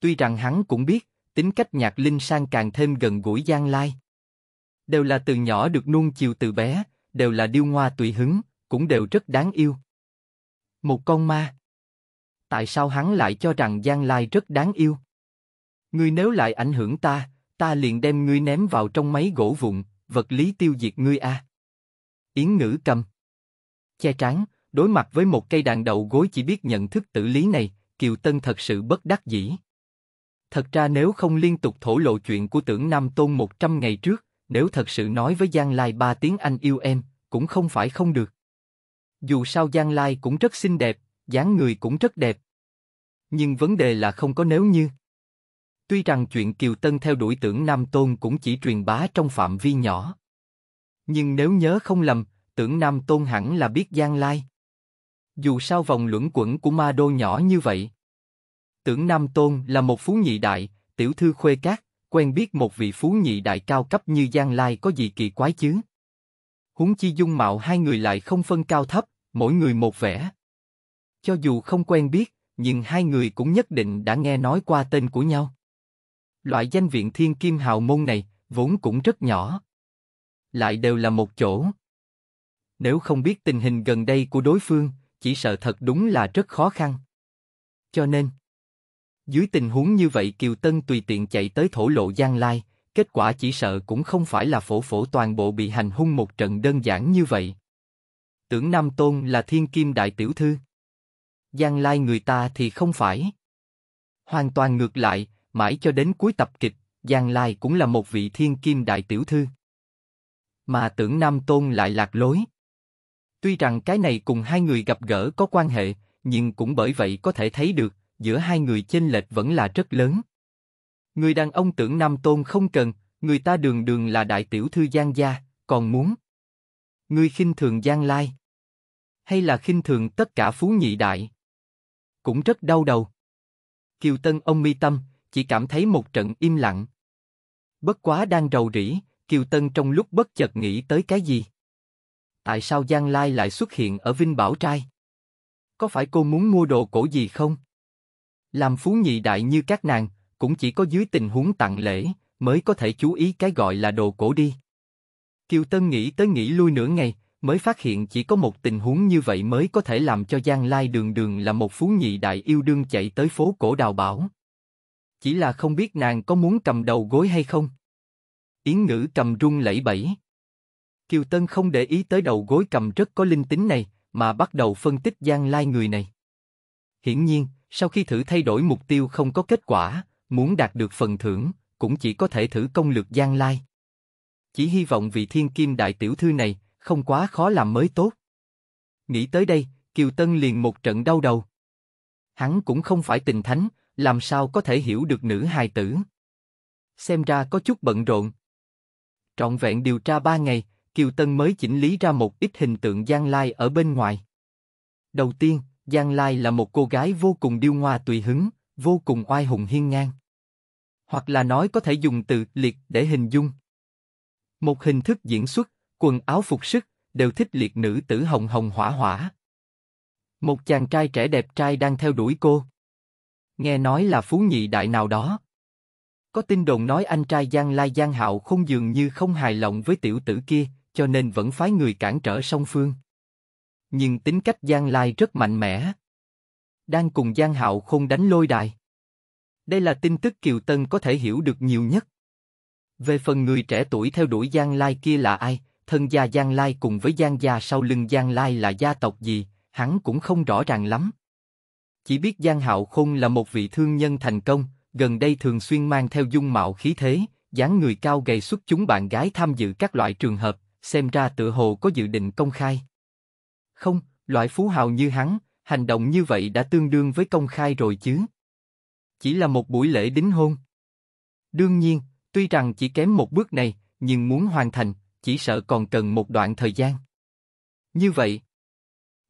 Tuy rằng hắn cũng biết, tính cách nhạc linh sang càng thêm gần gũi Giang Lai đều là từ nhỏ được nuông chiều từ bé, đều là điêu ngoa tùy hứng, cũng đều rất đáng yêu. Một con ma. Tại sao hắn lại cho rằng Giang Lai rất đáng yêu? Ngươi nếu lại ảnh hưởng ta, ta liền đem ngươi ném vào trong máy gỗ vụn, vật lý tiêu diệt ngươi a. Yến ngữ cầm. Che tráng, đối mặt với một cây đàn đầu gối chỉ biết nhận thức tử lý này, Kiều Tân thật sự bất đắc dĩ. Thật ra nếu không liên tục thổ lộ chuyện của tưởng Nam Tôn 100 ngày trước, nếu thật sự nói với Giang Lai ba tiếng anh yêu em, cũng không phải không được. Dù sao Giang Lai cũng rất xinh đẹp, dáng người cũng rất đẹp. Nhưng vấn đề là không có nếu như. Tuy rằng chuyện Kiều Tân theo đuổi tưởng Nam Tôn cũng chỉ truyền bá trong phạm vi nhỏ. Nhưng nếu nhớ không lầm, tưởng Nam Tôn hẳn là biết Giang Lai. Dù sao vòng luẩn quẩn của ma đô nhỏ như vậy. Tưởng Nam Tôn là một phú nhị đại, tiểu thư khuê cát, quen biết một vị phú nhị đại cao cấp như Giang Lai có gì kỳ quái chứ? Huống chi dung mạo hai người lại không phân cao thấp, mỗi người một vẻ. Cho dù không quen biết, nhưng hai người cũng nhất định đã nghe nói qua tên của nhau. Loại danh viện thiên kim hào môn này, vốn cũng rất nhỏ. Lại đều là một chỗ. Nếu không biết tình hình gần đây của đối phương, chỉ sợ thật đúng là rất khó khăn. Cho nên, dưới tình huống như vậy Kiều Tân tùy tiện chạy tới thổ lộ Giang Lai, kết quả chỉ sợ cũng không phải là phổ phổ toàn bộ bị hành hung một trận đơn giản như vậy. Tưởng Nam Tôn là thiên kim đại tiểu thư. Giang Lai người ta thì không phải. Hoàn toàn ngược lại, mãi cho đến cuối tập kịch, Giang Lai cũng là một vị thiên kim đại tiểu thư. Mà tưởng Nam Tôn lại lạc lối. Tuy rằng cái này cùng hai người gặp gỡ có quan hệ, nhưng cũng bởi vậy có thể thấy được, giữa hai người chênh lệch vẫn là rất lớn. Người đàn ông tưởng Nam Tôn không cần, người ta đường đường là đại tiểu thư Giang gia, còn muốn. người khinh thường Giang Lai. Hay là khinh thường tất cả phú nhị đại. Cũng rất đau đầu. Kiều Tân ông mi tâm, chỉ cảm thấy một trận im lặng. Bất quá đang rầu rĩ, Kiều Tân trong lúc bất chợt nghĩ tới cái gì. Tại sao Giang Lai lại xuất hiện ở Vinh Bảo Trai? Có phải cô muốn mua đồ cổ gì không? Làm phú nhị đại như các nàng, cũng chỉ có dưới tình huống tặng lễ, mới có thể chú ý cái gọi là đồ cổ đi. Kiều Tân nghĩ tới nghĩ lui nửa ngày, mới phát hiện chỉ có một tình huống như vậy mới có thể làm cho Giang Lai đường đường là một phú nhị đại yêu đương chạy tới phố cổ đào bảo. Chỉ là không biết nàng có muốn cầm đầu gối hay không. Yến ngữ cầm rung lẫy bẫy. Kiều Tân không để ý tới đầu gối cầm rất có linh tính này, mà bắt đầu phân tích Giang Lai người này. Hiển nhiên, sau khi thử thay đổi mục tiêu không có kết quả, muốn đạt được phần thưởng, cũng chỉ có thể thử công lược gian lai. Chỉ hy vọng vị thiên kim đại tiểu thư này, không quá khó làm mới tốt. Nghĩ tới đây, Kiều Tân liền một trận đau đầu. Hắn cũng không phải tình thánh, làm sao có thể hiểu được nữ hài tử. Xem ra có chút bận rộn. Trọn vẹn điều tra ba ngày, Kiều Tân mới chỉnh lý ra một ít hình tượng gian lai ở bên ngoài. Đầu tiên, Giang Lai là một cô gái vô cùng điêu ngoa tùy hứng, vô cùng oai hùng hiên ngang. Hoặc là nói có thể dùng từ liệt để hình dung. Một hình thức diễn xuất, quần áo phục sức, đều thích liệt nữ tử hồng hồng hỏa hỏa. Một chàng trai trẻ đẹp trai đang theo đuổi cô. Nghe nói là phú nhị đại nào đó. Có tin đồn nói anh trai Giang Lai Giang Hạo không dường như không hài lòng với tiểu tử kia, cho nên vẫn phái người cản trở song phương nhưng tính cách Giang Lai rất mạnh mẽ. Đang cùng Giang Hạo không đánh lôi đài. Đây là tin tức Kiều Tân có thể hiểu được nhiều nhất. Về phần người trẻ tuổi theo đuổi Giang Lai kia là ai, thân gia Giang Lai cùng với Giang gia sau lưng Giang Lai là gia tộc gì, hắn cũng không rõ ràng lắm. Chỉ biết Giang Hạo Khôn là một vị thương nhân thành công, gần đây thường xuyên mang theo dung mạo khí thế, dáng người cao gầy xuất chúng bạn gái tham dự các loại trường hợp, xem ra tự hồ có dự định công khai. Không, loại phú hào như hắn, hành động như vậy đã tương đương với công khai rồi chứ. Chỉ là một buổi lễ đính hôn. Đương nhiên, tuy rằng chỉ kém một bước này, nhưng muốn hoàn thành, chỉ sợ còn cần một đoạn thời gian. Như vậy,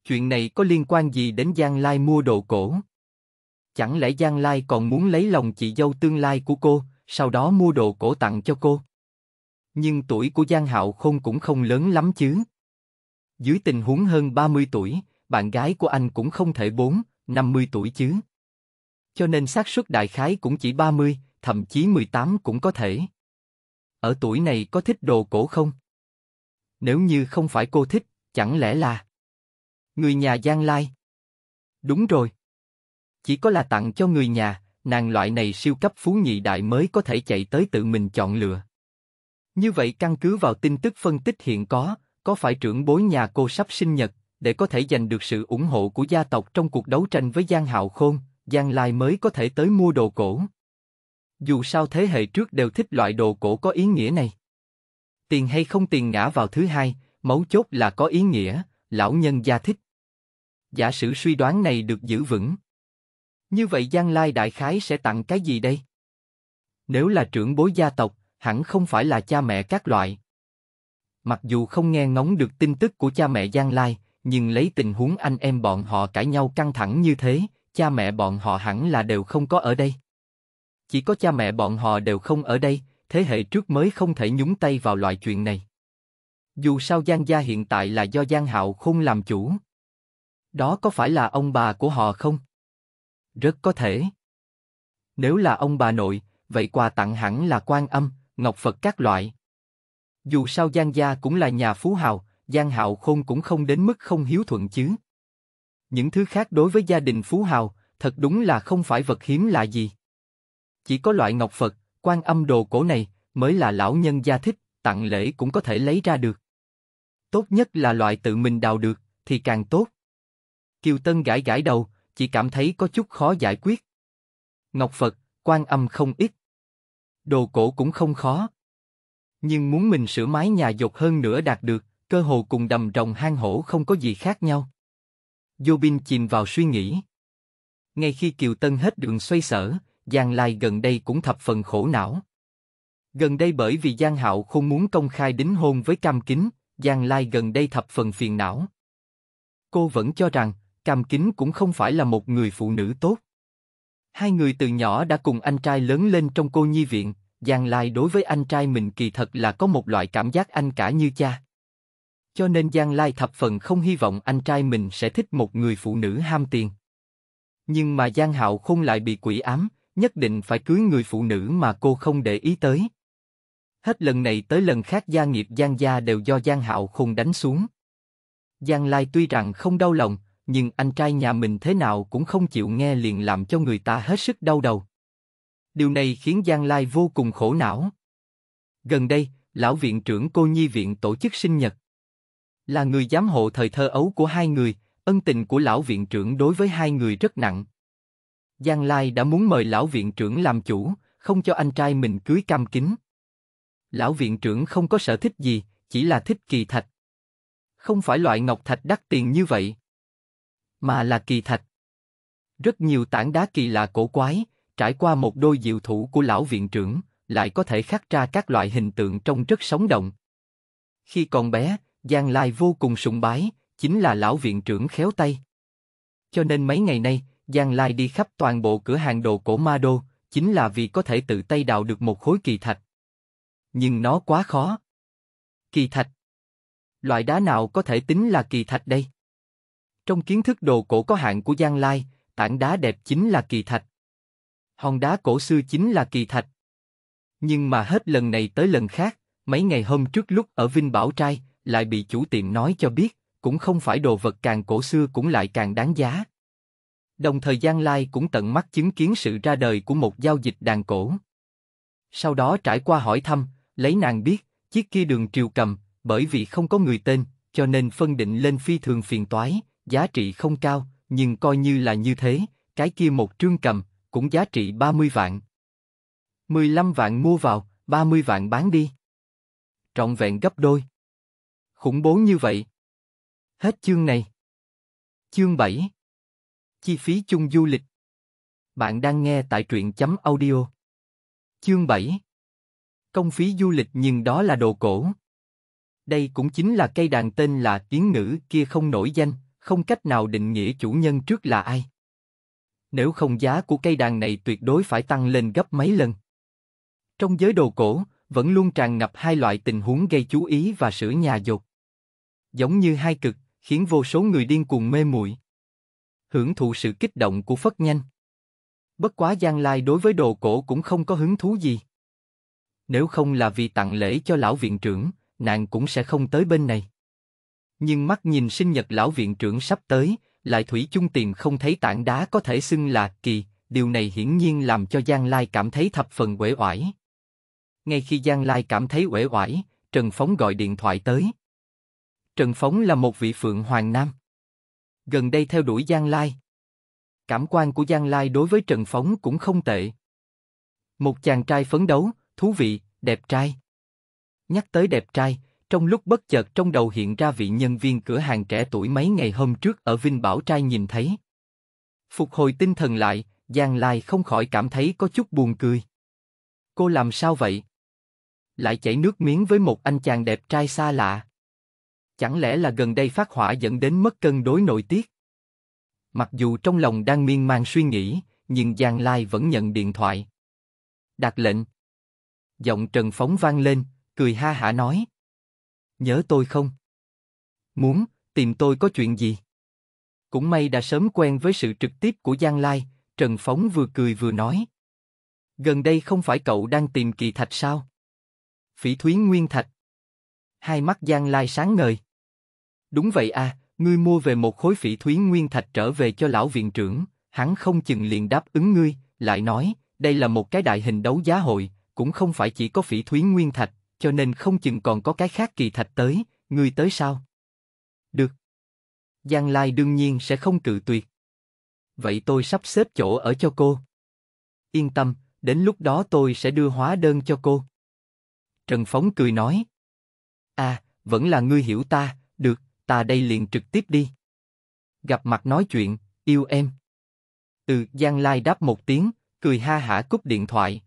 chuyện này có liên quan gì đến Giang Lai mua đồ cổ? Chẳng lẽ Giang Lai còn muốn lấy lòng chị dâu tương lai của cô, sau đó mua đồ cổ tặng cho cô? Nhưng tuổi của Giang Hạo Khôn cũng không lớn lắm chứ. Dưới tình huống hơn 30 tuổi, bạn gái của anh cũng không thể 4, 50 tuổi chứ. Cho nên xác suất đại khái cũng chỉ 30, thậm chí 18 cũng có thể. Ở tuổi này có thích đồ cổ không? Nếu như không phải cô thích, chẳng lẽ là người nhà Giang Lai? Đúng rồi. Chỉ có là tặng cho người nhà, nàng loại này siêu cấp phú nhị đại mới có thể chạy tới tự mình chọn lựa. Như vậy căn cứ vào tin tức phân tích hiện có, có phải trưởng bối nhà cô sắp sinh nhật, để có thể giành được sự ủng hộ của gia tộc trong cuộc đấu tranh với Giang Hạo Khôn, Giang Lai mới có thể tới mua đồ cổ. Dù sao thế hệ trước đều thích loại đồ cổ có ý nghĩa này. Tiền hay không tiền ngã vào thứ hai, mấu chốt là có ý nghĩa, lão nhân gia thích. Giả sử suy đoán này được giữ vững. Như vậy Giang Lai đại khái sẽ tặng cái gì đây? Nếu là trưởng bối gia tộc, hẳn không phải là cha mẹ các loại, Mặc dù không nghe ngóng được tin tức của cha mẹ Giang Lai, nhưng lấy tình huống anh em bọn họ cãi nhau căng thẳng như thế, cha mẹ bọn họ hẳn là đều không có ở đây. Chỉ có cha mẹ bọn họ đều không ở đây, thế hệ trước mới không thể nhúng tay vào loại chuyện này. Dù sao Giang gia hiện tại là do Giang Hạo Khôn làm chủ. Đó có phải là ông bà của họ không? Rất có thể. Nếu là ông bà nội, vậy quà tặng hẳn là quan âm, ngọc Phật các loại, dù sao Giang gia cũng là nhà phú hào, Giang Hạo Khôn cũng không đến mức không hiếu thuận chứ. Những thứ khác đối với gia đình phú hào, thật đúng là không phải vật hiếm là gì. Chỉ có loại ngọc Phật, quan âm đồ cổ này mới là lão nhân gia thích, tặng lễ cũng có thể lấy ra được. Tốt nhất là loại tự mình đào được, thì càng tốt. Kiều Tân gãi gãi đầu, chỉ cảm thấy có chút khó giải quyết. Ngọc Phật, quan âm không ít. Đồ cổ cũng không khó nhưng muốn mình sửa mái nhà dột hơn nữa đạt được, cơ hồ cùng đầm rồng hang hổ không có gì khác nhau. Jobin chìm vào suy nghĩ. Ngay khi Kiều Tân hết đường xoay sở, Giang Lai gần đây cũng thập phần khổ não. Gần đây bởi vì Giang Hạo không muốn công khai đính hôn với Cam Kính, Giang Lai gần đây thập phần phiền não. Cô vẫn cho rằng, Cam Kính cũng không phải là một người phụ nữ tốt. Hai người từ nhỏ đã cùng anh trai lớn lên trong cô nhi viện, Giang Lai đối với anh trai mình kỳ thật là có một loại cảm giác anh cả như cha. Cho nên Giang Lai thập phần không hy vọng anh trai mình sẽ thích một người phụ nữ ham tiền. Nhưng mà Giang Hạo không lại bị quỷ ám, nhất định phải cưới người phụ nữ mà cô không để ý tới. Hết lần này tới lần khác gia nghiệp Giang gia đều do Giang Hạo không đánh xuống. Giang Lai tuy rằng không đau lòng, nhưng anh trai nhà mình thế nào cũng không chịu nghe liền làm cho người ta hết sức đau đầu. Điều này khiến Giang Lai vô cùng khổ não. Gần đây, lão viện trưởng cô nhi viện tổ chức sinh nhật. Là người giám hộ thời thơ ấu của hai người, ân tình của lão viện trưởng đối với hai người rất nặng. Giang Lai đã muốn mời lão viện trưởng làm chủ, không cho anh trai mình cưới cam kính. Lão viện trưởng không có sở thích gì, chỉ là thích kỳ thạch. Không phải loại ngọc thạch đắt tiền như vậy, mà là kỳ thạch. Rất nhiều tảng đá kỳ lạ cổ quái, Trải qua một đôi diệu thủ của lão viện trưởng, lại có thể khắc ra các loại hình tượng trông rất sống động. Khi còn bé, Giang Lai vô cùng sùng bái, chính là lão viện trưởng khéo tay. Cho nên mấy ngày nay, Giang Lai đi khắp toàn bộ cửa hàng đồ cổ Ma Đô, chính là vì có thể tự tay đào được một khối kỳ thạch. Nhưng nó quá khó. Kỳ thạch. Loại đá nào có thể tính là kỳ thạch đây? Trong kiến thức đồ cổ có hạn của Giang Lai, tảng đá đẹp chính là kỳ thạch, hòn đá cổ xưa chính là kỳ thạch. Nhưng mà hết lần này tới lần khác, mấy ngày hôm trước lúc ở Vinh Bảo Trai, lại bị chủ tiệm nói cho biết, cũng không phải đồ vật càng cổ xưa cũng lại càng đáng giá. Đồng thời Giang Lai cũng tận mắt chứng kiến sự ra đời của một giao dịch đàn cổ. Sau đó trải qua hỏi thăm, lấy nàng biết, chiếc kia đường triều cầm, bởi vì không có người tên, cho nên phân định lên phi thường phiền toái, giá trị không cao, nhưng coi như là như thế, cái kia một trương cầm, cũng giá trị 30 vạn. 15 vạn mua vào, 30 vạn bán đi. Trọn vẹn gấp đôi. Khủng bố như vậy. Hết chương này. Chương 7 Chi phí chung du lịch Bạn đang nghe tại truyện chấm audio. Chương 7 Công phí du lịch nhưng đó là đồ cổ. Đây cũng chính là cây đàn tên là tiếng ngữ kia không nổi danh, không cách nào định nghĩa chủ nhân trước là ai nếu không giá của cây đàn này tuyệt đối phải tăng lên gấp mấy lần. Trong giới đồ cổ, vẫn luôn tràn ngập hai loại tình huống gây chú ý và sửa nhà dột. Giống như hai cực, khiến vô số người điên cuồng mê muội. Hưởng thụ sự kích động của phất nhanh. Bất quá Giang Lai đối với đồ cổ cũng không có hứng thú gì. Nếu không là vì tặng lễ cho lão viện trưởng, nàng cũng sẽ không tới bên này. Nhưng mắt nhìn sinh nhật lão viện trưởng sắp tới, lại thủy chung tìm không thấy tảng đá có thể xưng là kỳ, điều này hiển nhiên làm cho Giang Lai cảm thấy thập phần uể oải. Ngay khi Giang Lai cảm thấy uể oải, Trần Phóng gọi điện thoại tới. Trần Phóng là một vị phượng hoàng nam. Gần đây theo đuổi Giang Lai. Cảm quan của Giang Lai đối với Trần Phóng cũng không tệ. Một chàng trai phấn đấu, thú vị, đẹp trai. Nhắc tới đẹp trai, trong lúc bất chợt trong đầu hiện ra vị nhân viên cửa hàng trẻ tuổi mấy ngày hôm trước ở Vinh Bảo Trai nhìn thấy. Phục hồi tinh thần lại, Giang Lai không khỏi cảm thấy có chút buồn cười. Cô làm sao vậy? Lại chảy nước miếng với một anh chàng đẹp trai xa lạ. Chẳng lẽ là gần đây phát hỏa dẫn đến mất cân đối nội tiết? Mặc dù trong lòng đang miên man suy nghĩ, nhưng Giang Lai vẫn nhận điện thoại. đặt lệnh. Giọng Trần Phóng vang lên, cười ha hả nói. Nhớ tôi không? Muốn, tìm tôi có chuyện gì? Cũng may đã sớm quen với sự trực tiếp của Giang Lai, Trần Phóng vừa cười vừa nói. Gần đây không phải cậu đang tìm kỳ thạch sao? Phỉ Thúy Nguyên Thạch. Hai mắt Giang Lai sáng ngời. Đúng vậy à, ngươi mua về một khối phỉ Thúy Nguyên Thạch trở về cho lão viện trưởng, hắn không chừng liền đáp ứng ngươi, lại nói, đây là một cái đại hình đấu giá hội, cũng không phải chỉ có phỉ Thúy Nguyên Thạch, cho nên không chừng còn có cái khác kỳ thạch tới, người tới sao? Được. Giang Lai đương nhiên sẽ không cự tuyệt. Vậy tôi sắp xếp chỗ ở cho cô. Yên tâm, đến lúc đó tôi sẽ đưa hóa đơn cho cô. Trần Phóng cười nói. À, vẫn là ngươi hiểu ta, được, ta đây liền trực tiếp đi. Gặp mặt nói chuyện, yêu em. Ừ, Giang Lai đáp một tiếng, cười ha hả cúp điện thoại.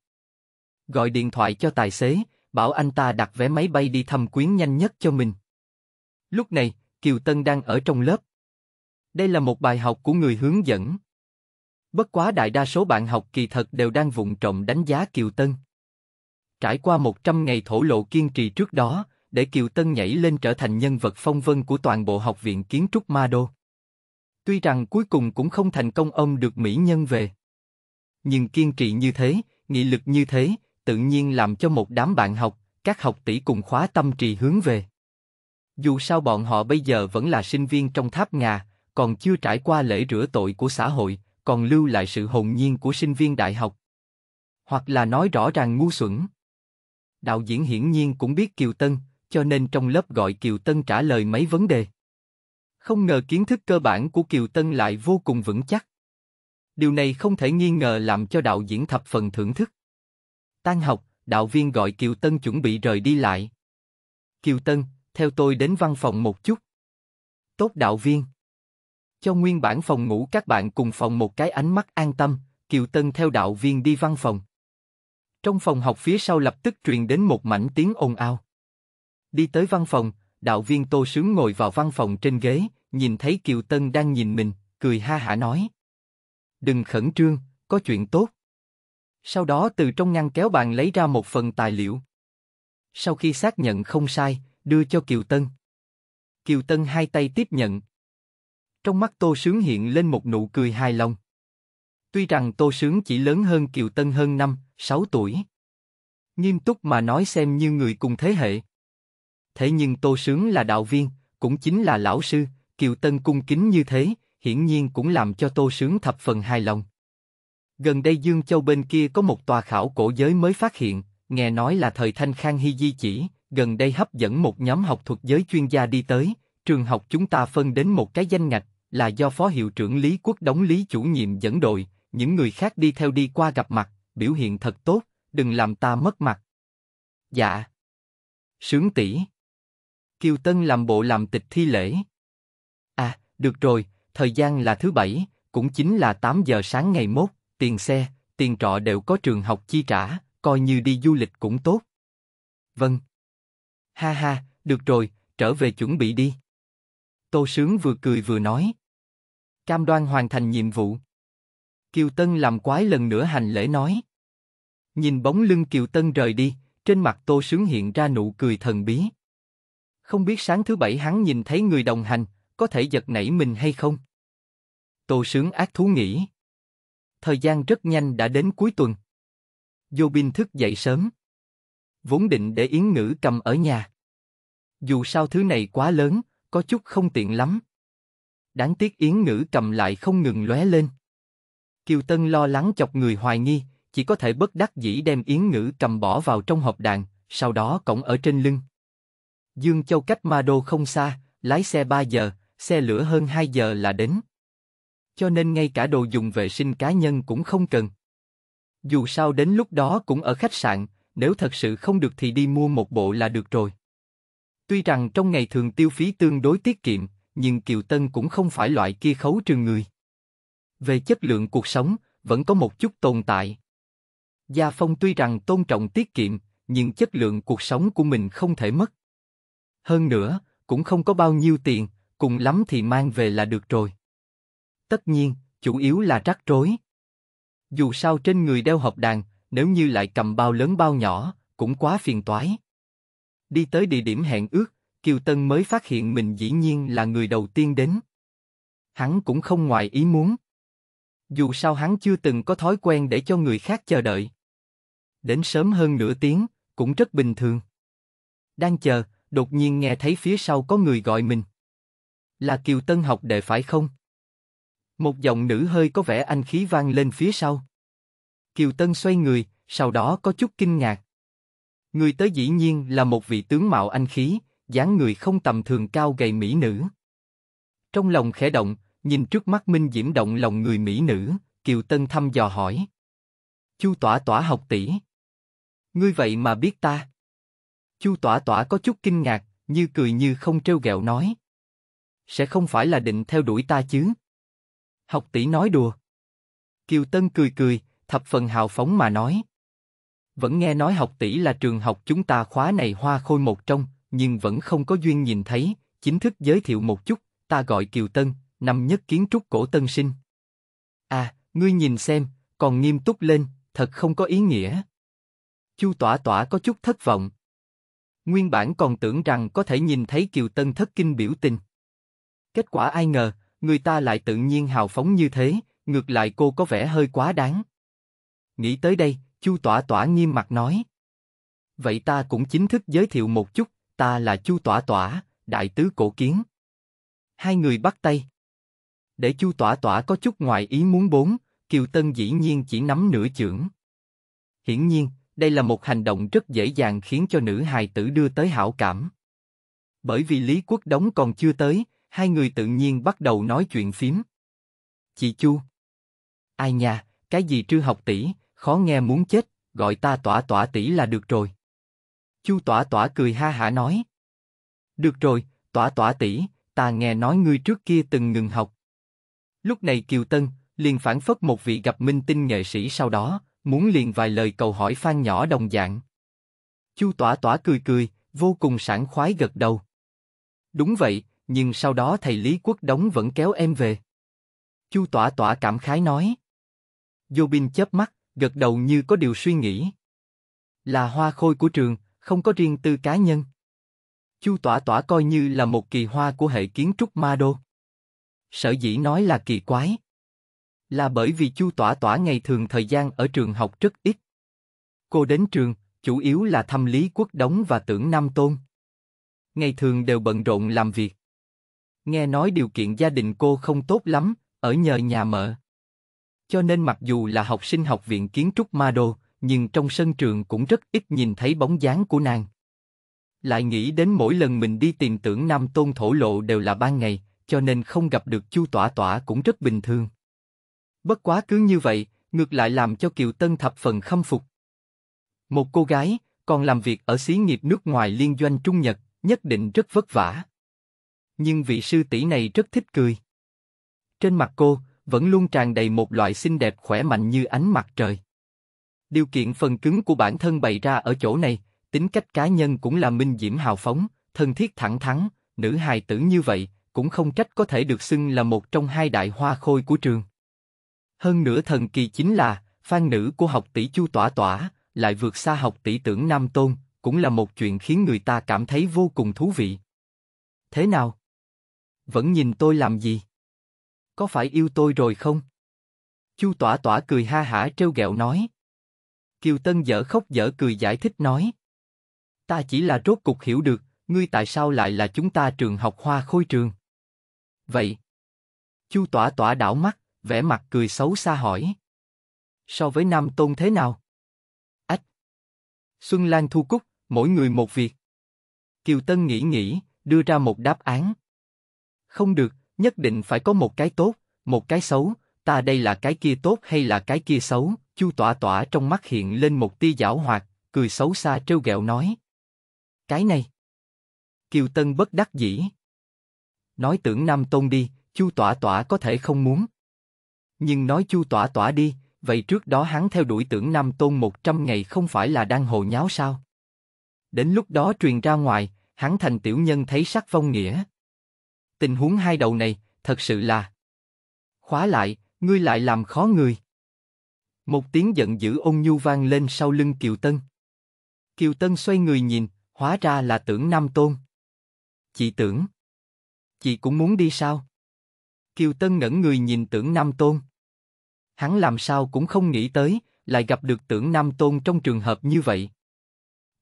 Gọi điện thoại cho tài xế, bảo anh ta đặt vé máy bay đi thăm quyến nhanh nhất cho mình. Lúc này, Kiều Tân đang ở trong lớp. Đây là một bài học của người hướng dẫn. Bất quá đại đa số bạn học kỳ thật đều đang vụng trộm đánh giá Kiều Tân. Trải qua 100 ngày thổ lộ kiên trì trước đó, để Kiều Tân nhảy lên trở thành nhân vật phong vân của toàn bộ học viện kiến trúc Ma Đô. Tuy rằng cuối cùng cũng không thành công ông được mỹ nhân về. Nhưng kiên trì như thế, nghị lực như thế, tự nhiên làm cho một đám bạn học, các học tỷ cùng khóa tâm trì hướng về. Dù sao bọn họ bây giờ vẫn là sinh viên trong tháp ngà, còn chưa trải qua lễ rửa tội của xã hội, còn lưu lại sự hồn nhiên của sinh viên đại học. Hoặc là nói rõ ràng ngu xuẩn. Đạo diễn hiển nhiên cũng biết Kiều Tân, cho nên trong lớp gọi Kiều Tân trả lời mấy vấn đề. Không ngờ kiến thức cơ bản của Kiều Tân lại vô cùng vững chắc. Điều này không thể nghi ngờ làm cho đạo diễn thập phần thưởng thức. Tan học, đạo viên gọi Kiều Tân chuẩn bị rời đi lại. Kiều Tân, theo tôi đến văn phòng một chút. Tốt đạo viên. Cho nguyên bản phòng ngủ các bạn cùng phòng một cái ánh mắt an tâm, Kiều Tân theo đạo viên đi văn phòng. Trong phòng học phía sau lập tức truyền đến một mảnh tiếng ồn ào. Đi tới văn phòng, đạo viên Tô Sướng ngồi vào văn phòng trên ghế, nhìn thấy Kiều Tân đang nhìn mình, cười ha hả nói. Đừng khẩn trương, có chuyện tốt. Sau đó từ trong ngăn kéo bàn lấy ra một phần tài liệu. Sau khi xác nhận không sai, đưa cho Kiều Tân. Kiều Tân hai tay tiếp nhận. Trong mắt Tô Sướng hiện lên một nụ cười hài lòng. Tuy rằng Tô Sướng chỉ lớn hơn Kiều Tân hơn 5, 6 tuổi. Nghiêm túc mà nói xem như người cùng thế hệ. Thế nhưng Tô Sướng là đạo viên, cũng chính là lão sư, Kiều Tân cung kính như thế, hiển nhiên cũng làm cho Tô Sướng thập phần hài lòng. Gần đây Dương Châu bên kia có một tòa khảo cổ giới mới phát hiện, nghe nói là thời Thanh Khang Hy Di chỉ, gần đây hấp dẫn một nhóm học thuật giới chuyên gia đi tới, trường học chúng ta phân đến một cái danh ngạch, là do Phó Hiệu trưởng Lý Quốc Đống Lý chủ nhiệm dẫn đội, những người khác đi theo đi qua gặp mặt, biểu hiện thật tốt, đừng làm ta mất mặt. Dạ. Sướng tỷ. Kiều Tân làm bộ làm tịch thi lễ. À, được rồi, thời gian là thứ bảy, cũng chính là 8 giờ sáng ngày mốt, tiền xe, tiền trọ đều có trường học chi trả, coi như đi du lịch cũng tốt. Vâng. Ha ha, được rồi, trở về chuẩn bị đi. Tô Sướng vừa cười vừa nói. Cam đoan hoàn thành nhiệm vụ. Kiều Tân làm quái lần nữa hành lễ nói. Nhìn bóng lưng Kiều Tân rời đi, trên mặt Tô Sướng hiện ra nụ cười thần bí. Không biết sáng thứ bảy hắn nhìn thấy người đồng hành, có thể giật nảy mình hay không? Tô Sướng ác thú nghĩ. Thời gian rất nhanh đã đến cuối tuần. Jobin thức dậy sớm. Vốn định để Yến Ngữ cầm ở nhà. Dù sao thứ này quá lớn, có chút không tiện lắm. Đáng tiếc Yến Ngữ cầm lại không ngừng lóe lên. Kiều Tân lo lắng chọc người hoài nghi, chỉ có thể bất đắc dĩ đem Yến Ngữ cầm bỏ vào trong hộp đàn, sau đó cõng ở trên lưng. Dương Châu cách Ma Đô không xa, lái xe 3 giờ, xe lửa hơn 2 giờ là đến cho nên ngay cả đồ dùng vệ sinh cá nhân cũng không cần. Dù sao đến lúc đó cũng ở khách sạn, nếu thật sự không được thì đi mua một bộ là được rồi. Tuy rằng trong ngày thường tiêu phí tương đối tiết kiệm, nhưng Kiều Tân cũng không phải loại kia khấu trường người. Về chất lượng cuộc sống, vẫn có một chút tồn tại. Gia Phong tuy rằng tôn trọng tiết kiệm, nhưng chất lượng cuộc sống của mình không thể mất. Hơn nữa, cũng không có bao nhiêu tiền, cùng lắm thì mang về là được rồi. Tất nhiên, chủ yếu là rắc rối. Dù sao trên người đeo hộp đàn, nếu như lại cầm bao lớn bao nhỏ, cũng quá phiền toái. Đi tới địa điểm hẹn ước, Kiều Tân mới phát hiện mình dĩ nhiên là người đầu tiên đến. Hắn cũng không ngoài ý muốn. Dù sao hắn chưa từng có thói quen để cho người khác chờ đợi. Đến sớm hơn nửa tiếng, cũng rất bình thường. Đang chờ, đột nhiên nghe thấy phía sau có người gọi mình. Là Kiều Tân học đệ phải không? Một giọng nữ hơi có vẻ anh khí vang lên phía sau. Kiều Tân xoay người, sau đó có chút kinh ngạc. Người tới dĩ nhiên là một vị tướng mạo anh khí, dáng người không tầm thường cao gầy mỹ nữ. Trong lòng khẽ động, nhìn trước mắt Minh Diễm động lòng người mỹ nữ, Kiều Tân thăm dò hỏi. Chu Tỏa Tỏa học tỷ. Ngươi vậy mà biết ta. Chu Tỏa Tỏa có chút kinh ngạc, như cười như không trêu ghẹo nói. Sẽ không phải là định theo đuổi ta chứ? Học tỷ nói đùa. Kiều Tân cười cười, thập phần hào phóng mà nói. Vẫn nghe nói học tỷ là trường học chúng ta khóa này hoa khôi một trong, nhưng vẫn không có duyên nhìn thấy, chính thức giới thiệu một chút, ta gọi Kiều Tân, năm nhất kiến trúc cổ tân sinh. À, ngươi nhìn xem, còn nghiêm túc lên, thật không có ý nghĩa. Chu Tỏa Tỏa có chút thất vọng. Nguyên bản còn tưởng rằng có thể nhìn thấy Kiều Tân thất kinh biểu tình. Kết quả ai ngờ, người ta lại tự nhiên hào phóng như thế, ngược lại cô có vẻ hơi quá đáng. Nghĩ tới đây, Chu Tỏa Tỏa nghiêm mặt nói. Vậy ta cũng chính thức giới thiệu một chút, ta là Chu Tỏa Tỏa, đại tứ cổ kiến. Hai người bắt tay. Để Chu Tỏa Tỏa có chút ngoại ý muốn bốn, Kiều Tân dĩ nhiên chỉ nắm nửa chưởng. Hiển nhiên, đây là một hành động rất dễ dàng khiến cho nữ hài tử đưa tới hảo cảm. Bởi vì Lý Quốc Đống còn chưa tới, hai người tự nhiên bắt đầu nói chuyện phím. Chị Chu. Ai nhà, cái gì trư học tỷ, khó nghe muốn chết, gọi ta tỏa tỏa tỷ là được rồi. Chu tỏa tỏa cười ha hả nói. Được rồi, tỏa tỏa tỷ, ta nghe nói ngươi trước kia từng ngừng học. Lúc này Kiều Tân, liền phản phất một vị gặp minh tinh nghệ sĩ sau đó, muốn liền vài lời cầu hỏi phan nhỏ đồng dạng. Chu tỏa tỏa cười cười, vô cùng sảng khoái gật đầu. Đúng vậy, nhưng sau đó thầy Lý Quốc Đống vẫn kéo em về. Chu Tỏa Tỏa cảm khái nói. Jobin chớp mắt, gật đầu như có điều suy nghĩ. Là hoa khôi của trường, không có riêng tư cá nhân. Chu Tỏa Tỏa coi như là một kỳ hoa của hệ kiến trúc Ma Đô. Sở dĩ nói là kỳ quái. Là bởi vì Chu Tỏa Tỏa ngày thường thời gian ở trường học rất ít. Cô đến trường, chủ yếu là thăm lý quốc đống và tưởng Nam Tôn. Ngày thường đều bận rộn làm việc. Nghe nói điều kiện gia đình cô không tốt lắm, ở nhờ nhà mợ. Cho nên mặc dù là học sinh học viện kiến trúc ma đô, nhưng trong sân trường cũng rất ít nhìn thấy bóng dáng của nàng. Lại nghĩ đến mỗi lần mình đi tìm tưởng Nam Tôn thổ lộ đều là ban ngày, cho nên không gặp được Chu Tỏa Tỏa cũng rất bình thường. Bất quá cứ như vậy, ngược lại làm cho Kiều Tân thập phần khâm phục. Một cô gái, còn làm việc ở xí nghiệp nước ngoài liên doanh Trung Nhật, nhất định rất vất vả nhưng vị sư tỷ này rất thích cười. Trên mặt cô vẫn luôn tràn đầy một loại xinh đẹp khỏe mạnh như ánh mặt trời. Điều kiện phần cứng của bản thân bày ra ở chỗ này, tính cách cá nhân cũng là minh diễm hào phóng, thân thiết thẳng thắn, nữ hài tử như vậy cũng không trách có thể được xưng là một trong hai đại hoa khôi của trường. Hơn nữa thần kỳ chính là phan nữ của học tỷ Chu Tỏa Tỏa lại vượt xa học tỷ tưởng Nam Tôn, cũng là một chuyện khiến người ta cảm thấy vô cùng thú vị. Thế nào? Vẫn nhìn tôi làm gì? Có phải yêu tôi rồi không? Chu Tỏa Tỏa cười ha hả trêu ghẹo nói. Kiều Tân dở khóc dở cười giải thích nói. Ta chỉ là rốt cục hiểu được, ngươi tại sao lại là chúng ta trường học hoa khôi trường. Vậy. Chu Tỏa Tỏa đảo mắt, vẻ mặt cười xấu xa hỏi. So với Nam Tôn thế nào? Ách. Xuân Lan Thu Cúc, mỗi người một việc. Kiều Tân nghĩ nghĩ, đưa ra một đáp án. Không được, nhất định phải có một cái tốt, một cái xấu, ta đây là cái kia tốt hay là cái kia xấu, chu tỏa tỏa trong mắt hiện lên một tia giảo hoạt, cười xấu xa trêu ghẹo nói. Cái này. Kiều Tân bất đắc dĩ. Nói tưởng Nam Tôn đi, chu tỏa tỏa có thể không muốn. Nhưng nói chu tỏa tỏa đi, vậy trước đó hắn theo đuổi tưởng Nam Tôn 100 ngày không phải là đang hồ nháo sao? Đến lúc đó truyền ra ngoài, hắn thành tiểu nhân thấy sắc vong nghĩa tình huống hai đầu này, thật sự là... Khóa lại, ngươi lại làm khó người. Một tiếng giận dữ ôn nhu vang lên sau lưng Kiều Tân. Kiều Tân xoay người nhìn, hóa ra là tưởng Nam Tôn. Chị tưởng. Chị cũng muốn đi sao? Kiều Tân ngẩn người nhìn tưởng Nam Tôn. Hắn làm sao cũng không nghĩ tới, lại gặp được tưởng Nam Tôn trong trường hợp như vậy.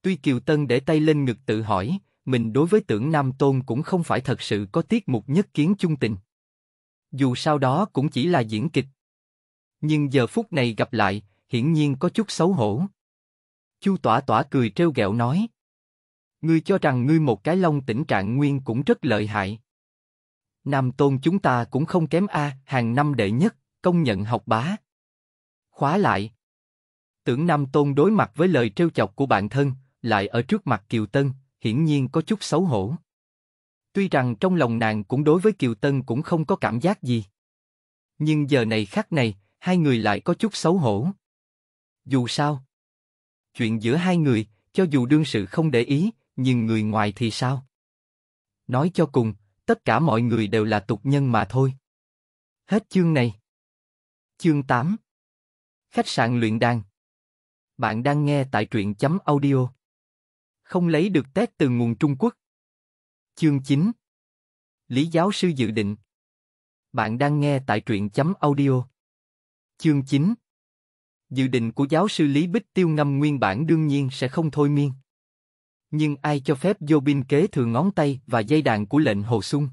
Tuy Kiều Tân để tay lên ngực tự hỏi, mình đối với tưởng Nam Tôn cũng không phải thật sự có tiết mục nhất kiến chung tình. Dù sau đó cũng chỉ là diễn kịch. Nhưng giờ phút này gặp lại, hiển nhiên có chút xấu hổ. Chu Tỏa Tỏa cười trêu ghẹo nói. Ngươi cho rằng ngươi một cái lông tỉnh trạng nguyên cũng rất lợi hại. Nam Tôn chúng ta cũng không kém A, hàng năm đệ nhất, công nhận học bá. Khóa lại. Tưởng Nam Tôn đối mặt với lời trêu chọc của bạn thân, lại ở trước mặt Kiều Tân, hiển nhiên có chút xấu hổ. Tuy rằng trong lòng nàng cũng đối với Kiều Tân cũng không có cảm giác gì. Nhưng giờ này khác này, hai người lại có chút xấu hổ. Dù sao, chuyện giữa hai người, cho dù đương sự không để ý, nhưng người ngoài thì sao? Nói cho cùng, tất cả mọi người đều là tục nhân mà thôi. Hết chương này. Chương 8 Khách sạn luyện đan Bạn đang nghe tại truyện chấm audio không lấy được tét từ nguồn Trung Quốc. Chương 9 Lý giáo sư dự định Bạn đang nghe tại truyện chấm audio. Chương 9 Dự định của giáo sư Lý Bích Tiêu Ngâm nguyên bản đương nhiên sẽ không thôi miên. Nhưng ai cho phép vô Jobin kế thừa ngón tay và dây đàn của lệnh Hồ Sung?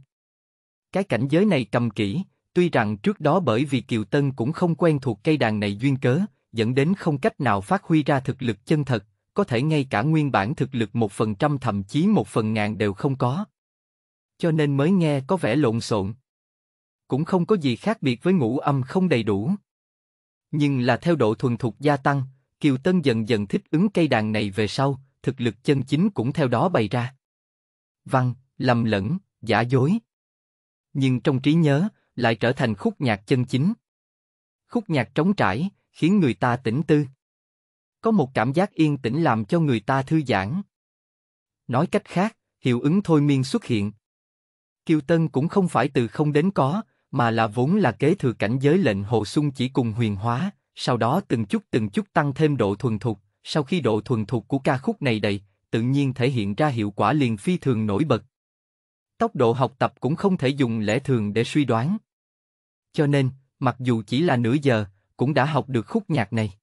Cái cảnh giới này cầm kỹ, tuy rằng trước đó bởi vì Kiều Tân cũng không quen thuộc cây đàn này duyên cớ, dẫn đến không cách nào phát huy ra thực lực chân thật, có thể ngay cả nguyên bản thực lực một phần trăm thậm chí một phần ngàn đều không có. Cho nên mới nghe có vẻ lộn xộn. Cũng không có gì khác biệt với ngũ âm không đầy đủ. Nhưng là theo độ thuần thục gia tăng, Kiều Tân dần dần thích ứng cây đàn này về sau, thực lực chân chính cũng theo đó bày ra. Văn, lầm lẫn, giả dối. Nhưng trong trí nhớ, lại trở thành khúc nhạc chân chính. Khúc nhạc trống trải, khiến người ta tỉnh tư. Có một cảm giác yên tĩnh làm cho người ta thư giãn. Nói cách khác, hiệu ứng thôi miên xuất hiện. Kiều Tân cũng không phải từ không đến có, mà là vốn là kế thừa cảnh giới lệnh hồ sung chỉ cùng huyền hóa, sau đó từng chút từng chút tăng thêm độ thuần thục, sau khi độ thuần thục của ca khúc này đầy, tự nhiên thể hiện ra hiệu quả liền phi thường nổi bật. Tốc độ học tập cũng không thể dùng lẽ thường để suy đoán. Cho nên, mặc dù chỉ là nửa giờ, cũng đã học được khúc nhạc này.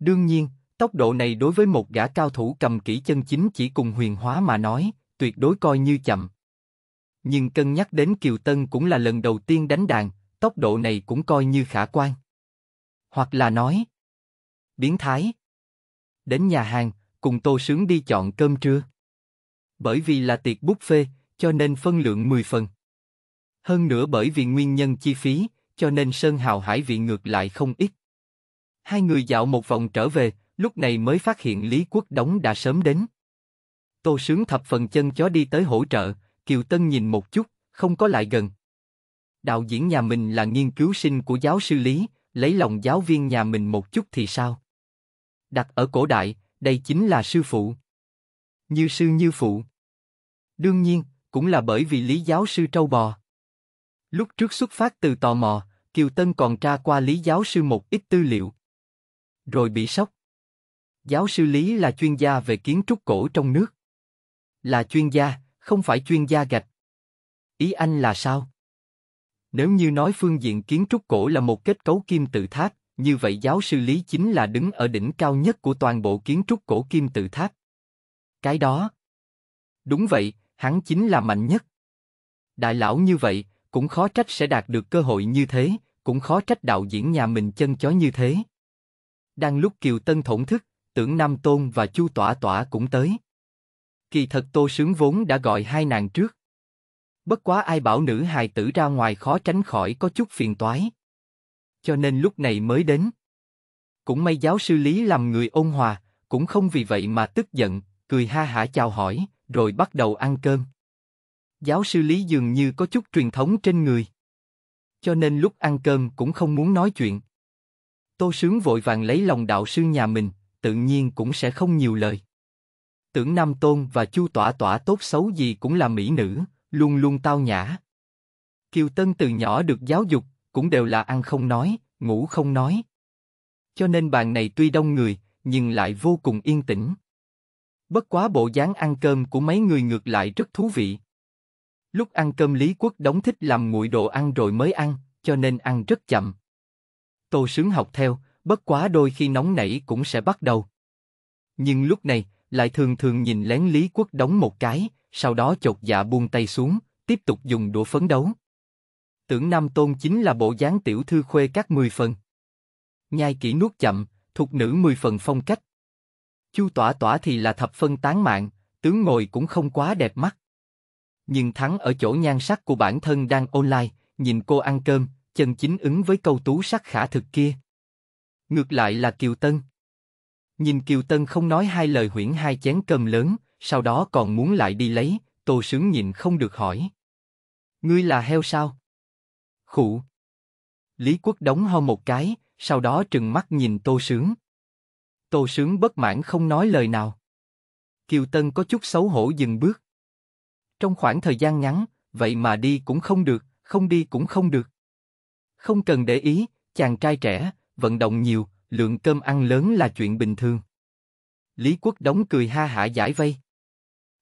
Đương nhiên, tốc độ này đối với một gã cao thủ cầm kỹ chân chính chỉ cùng huyền hóa mà nói, tuyệt đối coi như chậm. Nhưng cân nhắc đến Kiều Tân cũng là lần đầu tiên đánh đàn, tốc độ này cũng coi như khả quan. Hoặc là nói, biến thái. Đến nhà hàng, cùng tô sướng đi chọn cơm trưa. Bởi vì là tiệc buffet, cho nên phân lượng 10 phần. Hơn nữa bởi vì nguyên nhân chi phí, cho nên Sơn Hào Hải vị ngược lại không ít. Hai người dạo một vòng trở về, lúc này mới phát hiện Lý Quốc Đống đã sớm đến. Tô Sướng thập phần chân chó đi tới hỗ trợ, Kiều Tân nhìn một chút, không có lại gần. Đạo diễn nhà mình là nghiên cứu sinh của giáo sư Lý, lấy lòng giáo viên nhà mình một chút thì sao? Đặt ở cổ đại, đây chính là sư phụ. Như sư như phụ. Đương nhiên, cũng là bởi vì Lý giáo sư trâu bò. Lúc trước xuất phát từ tò mò, Kiều Tân còn tra qua Lý giáo sư một ít tư liệu, rồi bị sốc. Giáo sư Lý là chuyên gia về kiến trúc cổ trong nước. Là chuyên gia, không phải chuyên gia gạch. Ý anh là sao? Nếu như nói phương diện kiến trúc cổ là một kết cấu kim tự tháp, như vậy giáo sư Lý chính là đứng ở đỉnh cao nhất của toàn bộ kiến trúc cổ kim tự tháp. Cái đó. Đúng vậy, hắn chính là mạnh nhất. Đại lão như vậy, cũng khó trách sẽ đạt được cơ hội như thế, cũng khó trách đạo diễn nhà mình chân chó như thế. Đang lúc Kiều Tân thổn thức, tưởng Nam Tôn và Chu Tỏa Tỏa cũng tới. Kỳ thật Tô Sướng vốn đã gọi hai nàng trước. Bất quá ai bảo nữ hài tử ra ngoài khó tránh khỏi có chút phiền toái. Cho nên lúc này mới đến. Cũng may giáo sư Lý làm người ôn hòa, cũng không vì vậy mà tức giận, cười ha hả chào hỏi, rồi bắt đầu ăn cơm. Giáo sư Lý dường như có chút truyền thống trên người. Cho nên lúc ăn cơm cũng không muốn nói chuyện, Tô Sướng vội vàng lấy lòng đạo sư nhà mình, tự nhiên cũng sẽ không nhiều lời. Tưởng Nam Tôn và Chu Tỏa Tỏa tốt xấu gì cũng là mỹ nữ, luôn luôn tao nhã. Kiều Tân từ nhỏ được giáo dục, cũng đều là ăn không nói, ngủ không nói. Cho nên bàn này tuy đông người, nhưng lại vô cùng yên tĩnh. Bất quá bộ dáng ăn cơm của mấy người ngược lại rất thú vị. Lúc ăn cơm Lý Quốc đóng thích làm nguội đồ ăn rồi mới ăn, cho nên ăn rất chậm. Tô Sướng học theo, bất quá đôi khi nóng nảy cũng sẽ bắt đầu. Nhưng lúc này, lại thường thường nhìn lén Lý Quốc đóng một cái, sau đó chột dạ buông tay xuống, tiếp tục dùng đũa phấn đấu. Tưởng Nam Tôn chính là bộ dáng tiểu thư khuê các mười phần. Nhai kỹ nuốt chậm, thuộc nữ mười phần phong cách. Chu Tỏa Tỏa thì là thập phân tán mạng, tướng ngồi cũng không quá đẹp mắt. Nhưng thắng ở chỗ nhan sắc của bản thân đang online, nhìn cô ăn cơm, chân chính ứng với câu tú sắc khả thực kia. Ngược lại là Kiều Tân. Nhìn Kiều Tân không nói hai lời huyễn hai chén cơm lớn, sau đó còn muốn lại đi lấy, Tô Sướng nhìn không được hỏi. Ngươi là heo sao? Khụ. Lý Quốc đóng ho một cái, sau đó trừng mắt nhìn Tô Sướng. Tô Sướng bất mãn không nói lời nào. Kiều Tân có chút xấu hổ dừng bước. Trong khoảng thời gian ngắn, vậy mà đi cũng không được, không đi cũng không được. Không cần để ý, chàng trai trẻ, vận động nhiều, lượng cơm ăn lớn là chuyện bình thường. Lý Quốc đóng cười ha hả giải vây.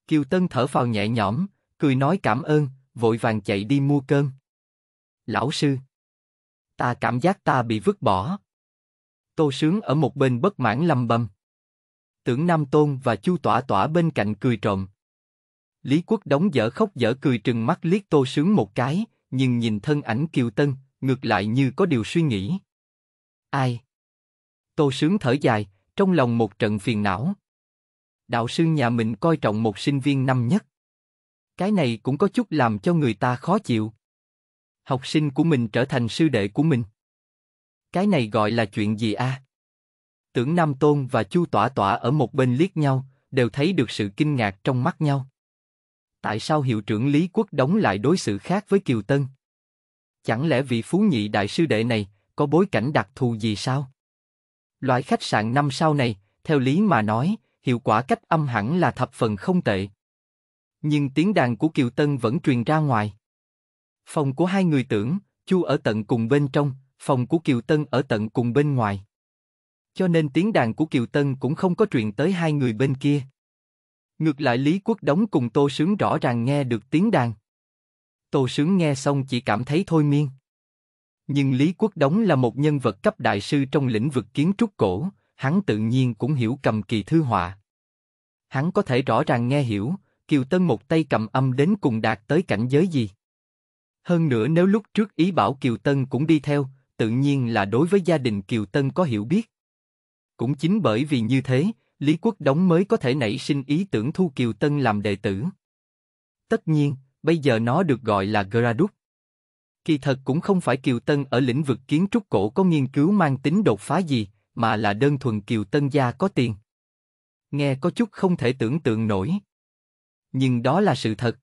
Kiều Tân thở phào nhẹ nhõm, cười nói cảm ơn, vội vàng chạy đi mua cơm. Lão sư, ta cảm giác ta bị vứt bỏ. Tô Sướng ở một bên bất mãn lầm bầm. Tưởng Nam Tôn và Chu Tỏa Tỏa bên cạnh cười trộm. Lý Quốc đóng dở khóc dở cười trừng mắt liếc Tô Sướng một cái, nhưng nhìn thân ảnh Kiều Tân, ngược lại như có điều suy nghĩ. Ai? Tô Sướng thở dài, trong lòng một trận phiền não. Đạo sư nhà mình coi trọng một sinh viên năm nhất. Cái này cũng có chút làm cho người ta khó chịu. Học sinh của mình trở thành sư đệ của mình. Cái này gọi là chuyện gì a? À? Tưởng Nam Tôn và Chu Tỏa Tỏa ở một bên liếc nhau, đều thấy được sự kinh ngạc trong mắt nhau. Tại sao hiệu trưởng Lý Quốc đóng lại đối xử khác với Kiều Tân? Chẳng lẽ vị phú nhị đại sư đệ này có bối cảnh đặc thù gì sao? Loại khách sạn năm sao này, theo lý mà nói, hiệu quả cách âm hẳn là thập phần không tệ. Nhưng tiếng đàn của Kiều Tân vẫn truyền ra ngoài. Phòng của hai người tưởng, Chu ở tận cùng bên trong, phòng của Kiều Tân ở tận cùng bên ngoài. Cho nên tiếng đàn của Kiều Tân cũng không có truyền tới hai người bên kia. Ngược lại Lý Quốc Đống cùng Tô Sướng rõ ràng nghe được tiếng đàn. Tô Sướng nghe xong chỉ cảm thấy thôi miên. Nhưng Lý Quốc Đống là một nhân vật cấp đại sư trong lĩnh vực kiến trúc cổ, hắn tự nhiên cũng hiểu cầm kỳ thư họa. Hắn có thể rõ ràng nghe hiểu, Kiều Tân một tay cầm âm đến cùng đạt tới cảnh giới gì. Hơn nữa nếu lúc trước ý bảo Kiều Tân cũng đi theo, tự nhiên là đối với gia đình Kiều Tân có hiểu biết. Cũng chính bởi vì như thế, Lý Quốc Đống mới có thể nảy sinh ý tưởng thu Kiều Tân làm đệ tử. Tất nhiên, bây giờ nó được gọi là Gradus. Kỳ thật cũng không phải Kiều Tân ở lĩnh vực kiến trúc cổ có nghiên cứu mang tính đột phá gì, mà là đơn thuần Kiều Tân gia có tiền. Nghe có chút không thể tưởng tượng nổi. Nhưng đó là sự thật.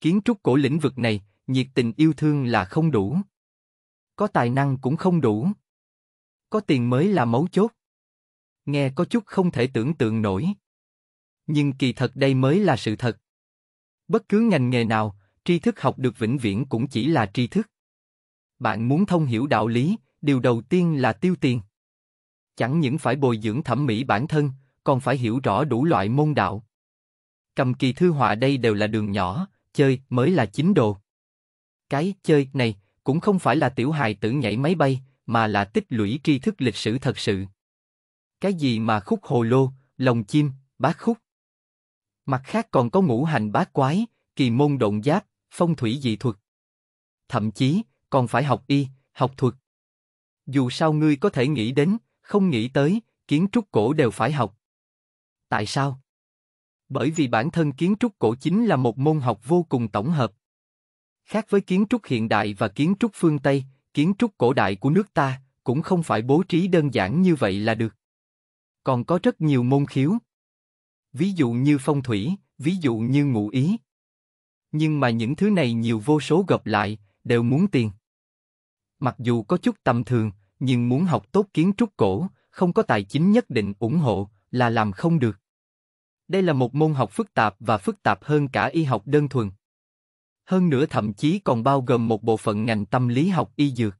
Kiến trúc cổ lĩnh vực này, nhiệt tình yêu thương là không đủ. Có tài năng cũng không đủ. Có tiền mới là mấu chốt. Nghe có chút không thể tưởng tượng nổi. Nhưng kỳ thật đây mới là sự thật. Bất cứ ngành nghề nào, tri thức học được vĩnh viễn cũng chỉ là tri thức. Bạn muốn thông hiểu đạo lý, điều đầu tiên là tiêu tiền. Chẳng những phải bồi dưỡng thẩm mỹ bản thân, còn phải hiểu rõ đủ loại môn đạo. Cầm kỳ thư họa đây đều là đường nhỏ, chơi mới là chính đồ. Cái chơi này cũng không phải là tiểu hài tử nhảy máy bay, mà là tích lũy tri thức lịch sử thật sự. Cái gì mà khúc hồ lô, lồng chim, bát khúc. Mặt khác còn có ngũ hành bát quái, kỳ môn độn giáp, phong thủy dị thuật. Thậm chí, còn phải học y, học thuật. Dù sao ngươi có thể nghĩ đến, không nghĩ tới, kiến trúc cổ đều phải học. Tại sao? Bởi vì bản thân kiến trúc cổ chính là một môn học vô cùng tổng hợp. Khác với kiến trúc hiện đại và kiến trúc phương Tây, kiến trúc cổ đại của nước ta cũng không phải bố trí đơn giản như vậy là được. Còn có rất nhiều môn khiếu ví dụ như phong thủy, ví dụ như ngụ ý. Nhưng mà những thứ này nhiều vô số gặp lại, đều muốn tiền. Mặc dù có chút tầm thường, nhưng muốn học tốt kiến trúc cổ, không có tài chính nhất định ủng hộ, là làm không được. Đây là một môn học phức tạp và phức tạp hơn cả y học đơn thuần. Hơn nữa thậm chí còn bao gồm một bộ phận ngành tâm lý học y dược.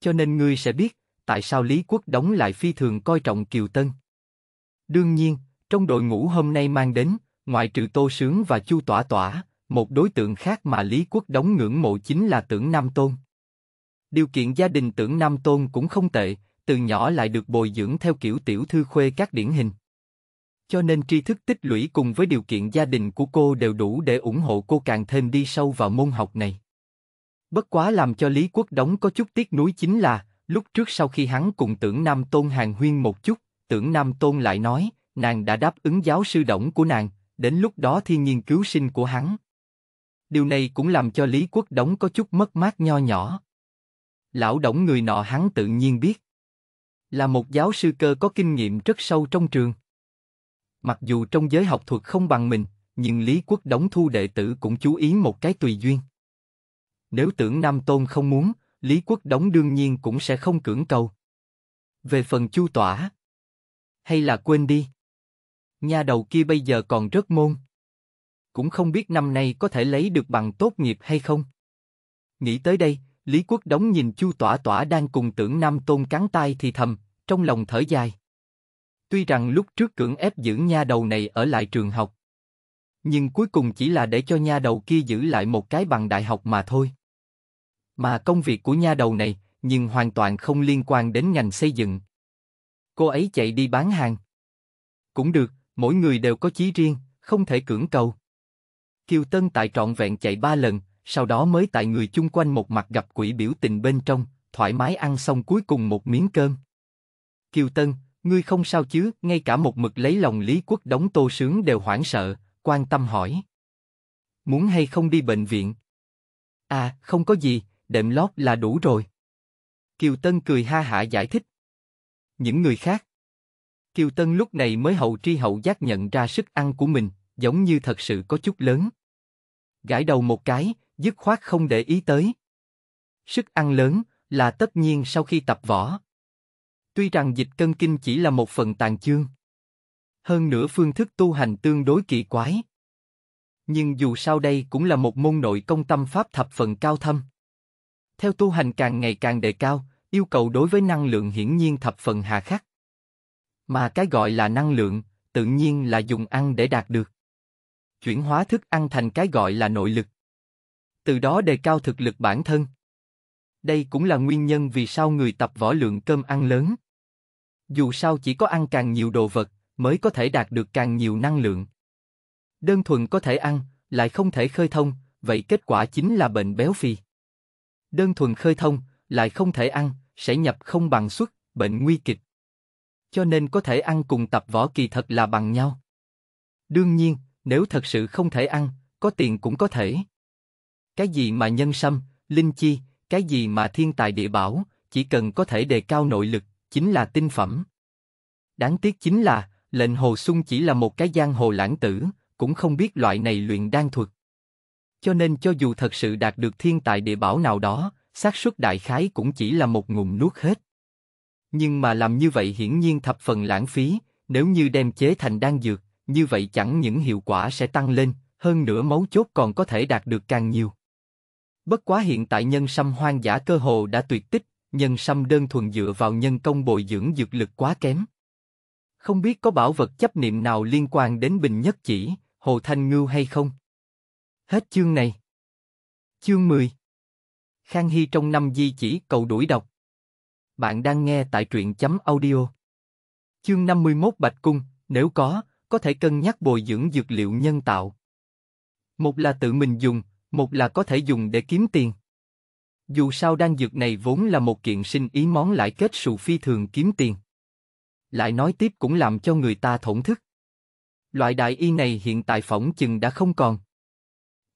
Cho nên ngươi sẽ biết, tại sao Lý Quốc đóng lại phi thường coi trọng Kiều Tân. Đương nhiên, trong đội ngũ hôm nay mang đến, ngoại trừ Tô Sướng và Chu Tỏa Tỏa, một đối tượng khác mà Lý Quốc đóng ngưỡng mộ chính là Tưởng Nam Tôn. Điều kiện gia đình Tưởng Nam Tôn cũng không tệ, từ nhỏ lại được bồi dưỡng theo kiểu tiểu thư khuê các điển hình. Cho nên tri thức tích lũy cùng với điều kiện gia đình của cô đều đủ để ủng hộ cô càng thêm đi sâu vào môn học này. Bất quá làm cho Lý Quốc Đống có chút tiếc nuối chính là, lúc trước sau khi hắn cùng tưởng Nam Tôn hàng huyên một chút, tưởng Nam Tôn lại nói, nàng đã đáp ứng giáo sư động của nàng, đến lúc đó thiên nhiên cứu sinh của hắn. Điều này cũng làm cho Lý Quốc Đống có chút mất mát nho nhỏ. Lão Đổng người nọ hắn tự nhiên biết. Là một giáo sư cơ có kinh nghiệm rất sâu trong trường. Mặc dù trong giới học thuật không bằng mình, nhưng Lý Quốc Đống thu đệ tử cũng chú ý một cái tùy duyên. Nếu tưởng Nam Tôn không muốn, Lý Quốc Đống đương nhiên cũng sẽ không cưỡng cầu. Về phần chu tỏa, hay là quên đi nha đầu kia bây giờ còn rất môn. Cũng không biết năm nay có thể lấy được bằng tốt nghiệp hay không. Nghĩ tới đây, Lý Quốc Đống nhìn Chu Tỏa Tỏa đang cùng tưởng Nam Tôn cắn tay thì thầm, trong lòng thở dài. Tuy rằng lúc trước cưỡng ép giữ nha đầu này ở lại trường học, nhưng cuối cùng chỉ là để cho nha đầu kia giữ lại một cái bằng đại học mà thôi. Mà công việc của nha đầu này, nhưng hoàn toàn không liên quan đến ngành xây dựng. Cô ấy chạy đi bán hàng. Cũng được, mỗi người đều có chí riêng, không thể cưỡng cầu. Kiều Tân tại trọn vẹn chạy ba lần, sau đó mới tại người chung quanh một mặt gặp quỷ biểu tình bên trong, thoải mái ăn xong cuối cùng một miếng cơm. Kiều Tân, ngươi không sao chứ? Ngay cả một mực lấy lòng Lý Quốc đóng tô sướng đều hoảng sợ, quan tâm hỏi. Muốn hay không đi bệnh viện? À, không có gì, đệm lót là đủ rồi. Kiều Tân cười ha hả giải thích. Những người khác Kiều Tân lúc này mới hậu tri hậu giác nhận ra sức ăn của mình, giống như thật sự có chút lớn. Gãi đầu một cái, dứt khoát không để ý tới. Sức ăn lớn là tất nhiên sau khi tập võ. Tuy rằng dịch cân kinh chỉ là một phần tàn chương. Hơn nữa phương thức tu hành tương đối kỳ quái. Nhưng dù sao đây cũng là một môn nội công tâm pháp thập phần cao thâm. Theo tu hành càng ngày càng đề cao, yêu cầu đối với năng lượng hiển nhiên thập phần hà khắc. Mà cái gọi là năng lượng, tự nhiên là dùng ăn để đạt được. Chuyển hóa thức ăn thành cái gọi là nội lực. Từ đó đề cao thực lực bản thân. Đây cũng là nguyên nhân vì sao người tập võ lượng cơm ăn lớn. Dù sao chỉ có ăn càng nhiều đồ vật, mới có thể đạt được càng nhiều năng lượng. Đơn thuần có thể ăn, lại không thể khơi thông, vậy kết quả chính là bệnh béo phì. Đơn thuần khơi thông, lại không thể ăn, sẽ nhập không bằng xuất, bệnh nguy kịch cho nên có thể ăn cùng tập võ kỳ thật là bằng nhau. Đương nhiên, nếu thật sự không thể ăn, có tiền cũng có thể. Cái gì mà nhân sâm, linh chi, cái gì mà thiên tài địa bảo, chỉ cần có thể đề cao nội lực, chính là tinh phẩm. Đáng tiếc chính là, lệnh hồ sung chỉ là một cái giang hồ lãng tử, cũng không biết loại này luyện đan thuật. Cho nên cho dù thật sự đạt được thiên tài địa bảo nào đó, xác suất đại khái cũng chỉ là một ngụm nuốt hết nhưng mà làm như vậy hiển nhiên thập phần lãng phí, nếu như đem chế thành đan dược, như vậy chẳng những hiệu quả sẽ tăng lên, hơn nữa mấu chốt còn có thể đạt được càng nhiều. Bất quá hiện tại nhân sâm hoang dã cơ hồ đã tuyệt tích, nhân sâm đơn thuần dựa vào nhân công bồi dưỡng dược lực quá kém. Không biết có bảo vật chấp niệm nào liên quan đến Bình Nhất Chỉ, Hồ Thanh Ngưu hay không? Hết chương này. Chương 10 Khang Hy trong năm di chỉ cầu đuổi đọc bạn đang nghe tại truyện chấm audio. Chương 51 Bạch Cung, nếu có, có thể cân nhắc bồi dưỡng dược liệu nhân tạo. Một là tự mình dùng, một là có thể dùng để kiếm tiền. Dù sao đan dược này vốn là một kiện sinh ý món lại kết sụ phi thường kiếm tiền. Lại nói tiếp cũng làm cho người ta thổn thức. Loại đại y này hiện tại phỏng chừng đã không còn.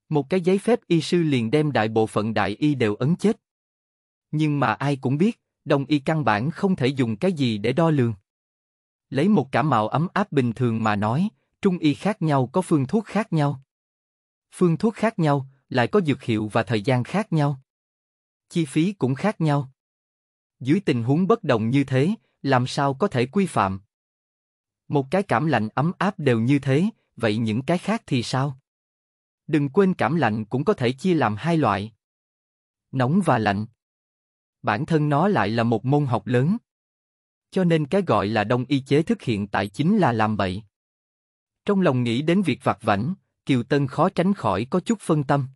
Một cái giấy phép y sư liền đem đại bộ phận đại y đều ấn chết. Nhưng mà ai cũng biết, Đồng y căn bản không thể dùng cái gì để đo lường. Lấy một cảm mạo ấm áp bình thường mà nói, trung y khác nhau có phương thuốc khác nhau. Phương thuốc khác nhau, lại có dược hiệu và thời gian khác nhau. Chi phí cũng khác nhau. Dưới tình huống bất đồng như thế, làm sao có thể quy phạm? Một cái cảm lạnh ấm áp đều như thế, vậy những cái khác thì sao? Đừng quên cảm lạnh cũng có thể chia làm hai loại. Nóng và lạnh bản thân nó lại là một môn học lớn. Cho nên cái gọi là đông y chế thức hiện tại chính là làm bậy. Trong lòng nghĩ đến việc vặt vảnh, Kiều Tân khó tránh khỏi có chút phân tâm.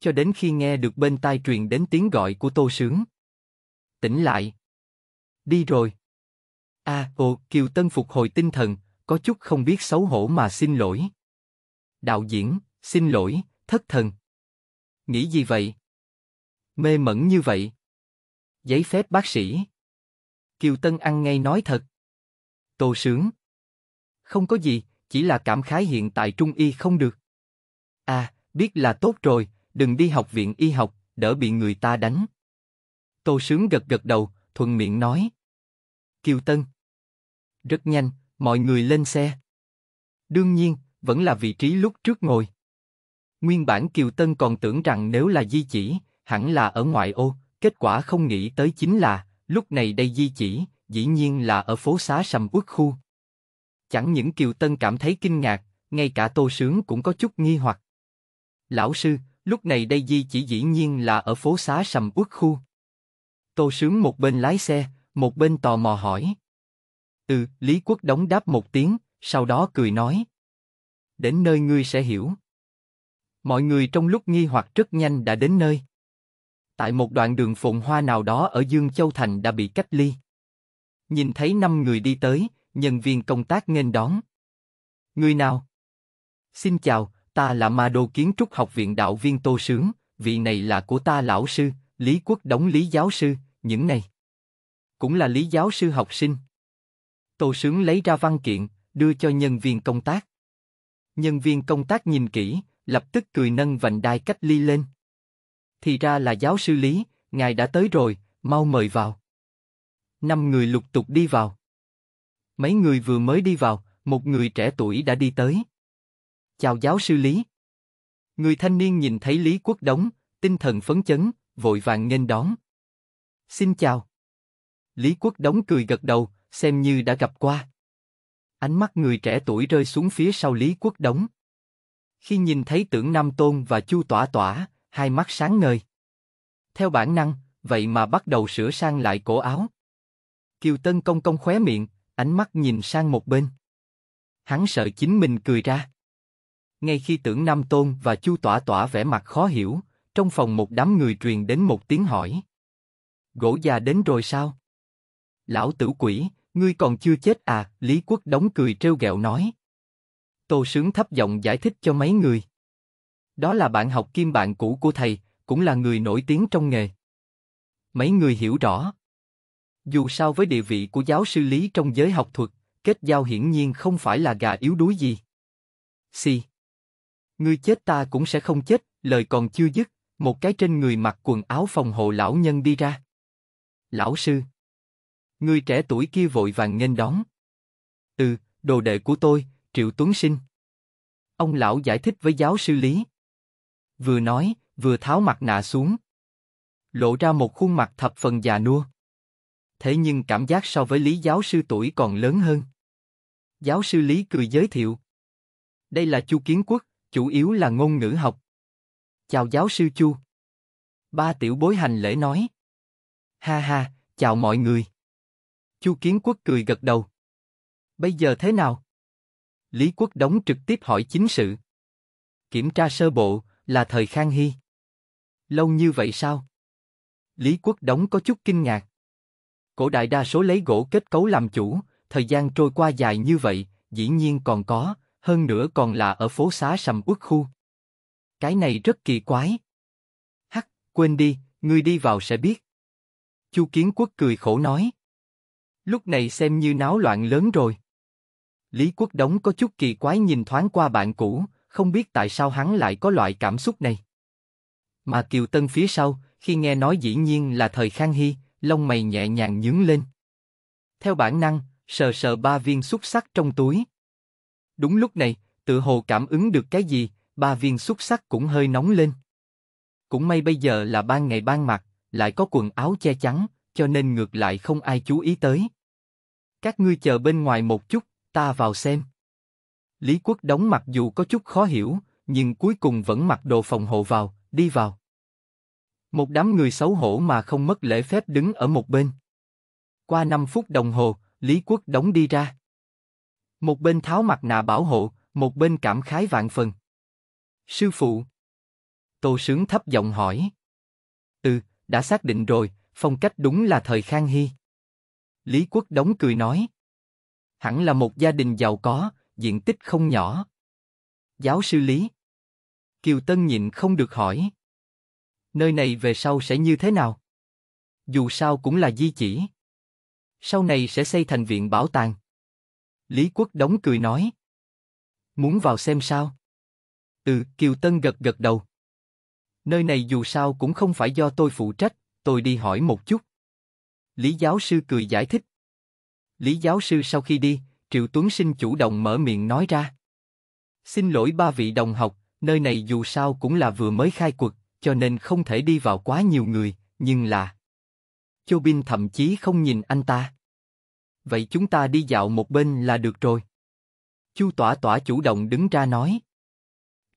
Cho đến khi nghe được bên tai truyền đến tiếng gọi của Tô Sướng. Tỉnh lại. Đi rồi. À, ồ, Kiều Tân phục hồi tinh thần, có chút không biết xấu hổ mà xin lỗi. Đạo diễn, xin lỗi, thất thần. Nghĩ gì vậy? Mê mẩn như vậy. Giấy phép bác sĩ. Kiều Tân ăn ngay nói thật. Tô sướng. Không có gì, chỉ là cảm khái hiện tại trung y không được. À, biết là tốt rồi, đừng đi học viện y học, đỡ bị người ta đánh. Tô sướng gật gật đầu, thuận miệng nói. Kiều Tân. Rất nhanh, mọi người lên xe. Đương nhiên, vẫn là vị trí lúc trước ngồi. Nguyên bản Kiều Tân còn tưởng rằng nếu là di chỉ, hẳn là ở ngoại ô, kết quả không nghĩ tới chính là, lúc này đây di chỉ, dĩ nhiên là ở phố xá sầm uất khu. Chẳng những Kiều Tân cảm thấy kinh ngạc, ngay cả Tô Sướng cũng có chút nghi hoặc. Lão sư, lúc này đây di chỉ dĩ nhiên là ở phố xá sầm uất khu. Tô Sướng một bên lái xe, một bên tò mò hỏi. Ừ, Lý Quốc đóng đáp một tiếng, sau đó cười nói. Đến nơi ngươi sẽ hiểu. Mọi người trong lúc nghi hoặc rất nhanh đã đến nơi tại một đoạn đường phồn hoa nào đó ở Dương Châu Thành đã bị cách ly. Nhìn thấy năm người đi tới, nhân viên công tác nghênh đón. Người nào? Xin chào, ta là Ma Đô Kiến trúc học viện đạo viên Tô Sướng, vị này là của ta lão sư, Lý Quốc Đống Lý giáo sư, những này. Cũng là Lý giáo sư học sinh. Tô Sướng lấy ra văn kiện, đưa cho nhân viên công tác. Nhân viên công tác nhìn kỹ, lập tức cười nâng vành đai cách ly lên thì ra là giáo sư Lý, ngài đã tới rồi, mau mời vào. Năm người lục tục đi vào. Mấy người vừa mới đi vào, một người trẻ tuổi đã đi tới. Chào giáo sư Lý. Người thanh niên nhìn thấy Lý Quốc Đống, tinh thần phấn chấn, vội vàng nghênh đón. Xin chào. Lý Quốc Đống cười gật đầu, xem như đã gặp qua. Ánh mắt người trẻ tuổi rơi xuống phía sau Lý Quốc Đống. Khi nhìn thấy tưởng Nam Tôn và Chu Tỏa Tỏa, hai mắt sáng ngời. Theo bản năng, vậy mà bắt đầu sửa sang lại cổ áo. Kiều Tân công công khóe miệng, ánh mắt nhìn sang một bên. Hắn sợ chính mình cười ra. Ngay khi tưởng Nam Tôn và Chu Tỏa Tỏa vẻ mặt khó hiểu, trong phòng một đám người truyền đến một tiếng hỏi. Gỗ già đến rồi sao? Lão tử quỷ, ngươi còn chưa chết à? Lý Quốc đóng cười trêu ghẹo nói. Tô Sướng thấp giọng giải thích cho mấy người. Đó là bạn học kim bạn cũ của thầy, cũng là người nổi tiếng trong nghề. Mấy người hiểu rõ. Dù sao với địa vị của giáo sư Lý trong giới học thuật, kết giao hiển nhiên không phải là gà yếu đuối gì. Xì. Si. Ngươi chết ta cũng sẽ không chết, lời còn chưa dứt, một cái trên người mặc quần áo phòng hộ lão nhân đi ra. Lão sư. Người trẻ tuổi kia vội vàng nghênh đón. từ đồ đệ của tôi, Triệu Tuấn Sinh. Ông lão giải thích với giáo sư Lý vừa nói, vừa tháo mặt nạ xuống. Lộ ra một khuôn mặt thập phần già nua. Thế nhưng cảm giác so với Lý giáo sư tuổi còn lớn hơn. Giáo sư Lý cười giới thiệu. Đây là Chu Kiến Quốc, chủ yếu là ngôn ngữ học. Chào giáo sư Chu. Ba tiểu bối hành lễ nói. Ha ha, chào mọi người. Chu Kiến Quốc cười gật đầu. Bây giờ thế nào? Lý Quốc đóng trực tiếp hỏi chính sự. Kiểm tra sơ bộ, là thời Khang Hy. Lâu như vậy sao? Lý Quốc Đống có chút kinh ngạc. Cổ đại đa số lấy gỗ kết cấu làm chủ, thời gian trôi qua dài như vậy, dĩ nhiên còn có, hơn nữa còn là ở phố xá sầm uất khu. Cái này rất kỳ quái. Hắc, quên đi, ngươi đi vào sẽ biết. Chu Kiến Quốc cười khổ nói. Lúc này xem như náo loạn lớn rồi. Lý Quốc Đống có chút kỳ quái nhìn thoáng qua bạn cũ, không biết tại sao hắn lại có loại cảm xúc này. Mà Kiều Tân phía sau, khi nghe nói dĩ nhiên là thời Khang Hy, lông mày nhẹ nhàng nhướng lên. Theo bản năng, sờ sờ ba viên xúc sắc trong túi. Đúng lúc này, tự hồ cảm ứng được cái gì, ba viên xúc sắc cũng hơi nóng lên. Cũng may bây giờ là ban ngày ban mặt, lại có quần áo che chắn, cho nên ngược lại không ai chú ý tới. Các ngươi chờ bên ngoài một chút, ta vào xem. Lý Quốc đóng mặc dù có chút khó hiểu, nhưng cuối cùng vẫn mặc đồ phòng hộ vào, đi vào. Một đám người xấu hổ mà không mất lễ phép đứng ở một bên. Qua 5 phút đồng hồ, Lý Quốc đóng đi ra. Một bên tháo mặt nạ bảo hộ, một bên cảm khái vạn phần. Sư phụ. Tô Sướng thấp giọng hỏi. Ừ, đã xác định rồi, phong cách đúng là thời Khang Hy. Lý Quốc đóng cười nói. Hẳn là một gia đình giàu có, diện tích không nhỏ. Giáo sư Lý Kiều Tân nhịn không được hỏi. Nơi này về sau sẽ như thế nào? Dù sao cũng là di chỉ. Sau này sẽ xây thành viện bảo tàng. Lý Quốc đóng cười nói. Muốn vào xem sao? Ừ, Kiều Tân gật gật đầu. Nơi này dù sao cũng không phải do tôi phụ trách, tôi đi hỏi một chút. Lý giáo sư cười giải thích. Lý giáo sư sau khi đi, Triệu Tuấn Sinh chủ động mở miệng nói ra. Xin lỗi ba vị đồng học, nơi này dù sao cũng là vừa mới khai quật, cho nên không thể đi vào quá nhiều người, nhưng là... Châu Bin thậm chí không nhìn anh ta. Vậy chúng ta đi dạo một bên là được rồi. Chu Tỏa Tỏa chủ động đứng ra nói.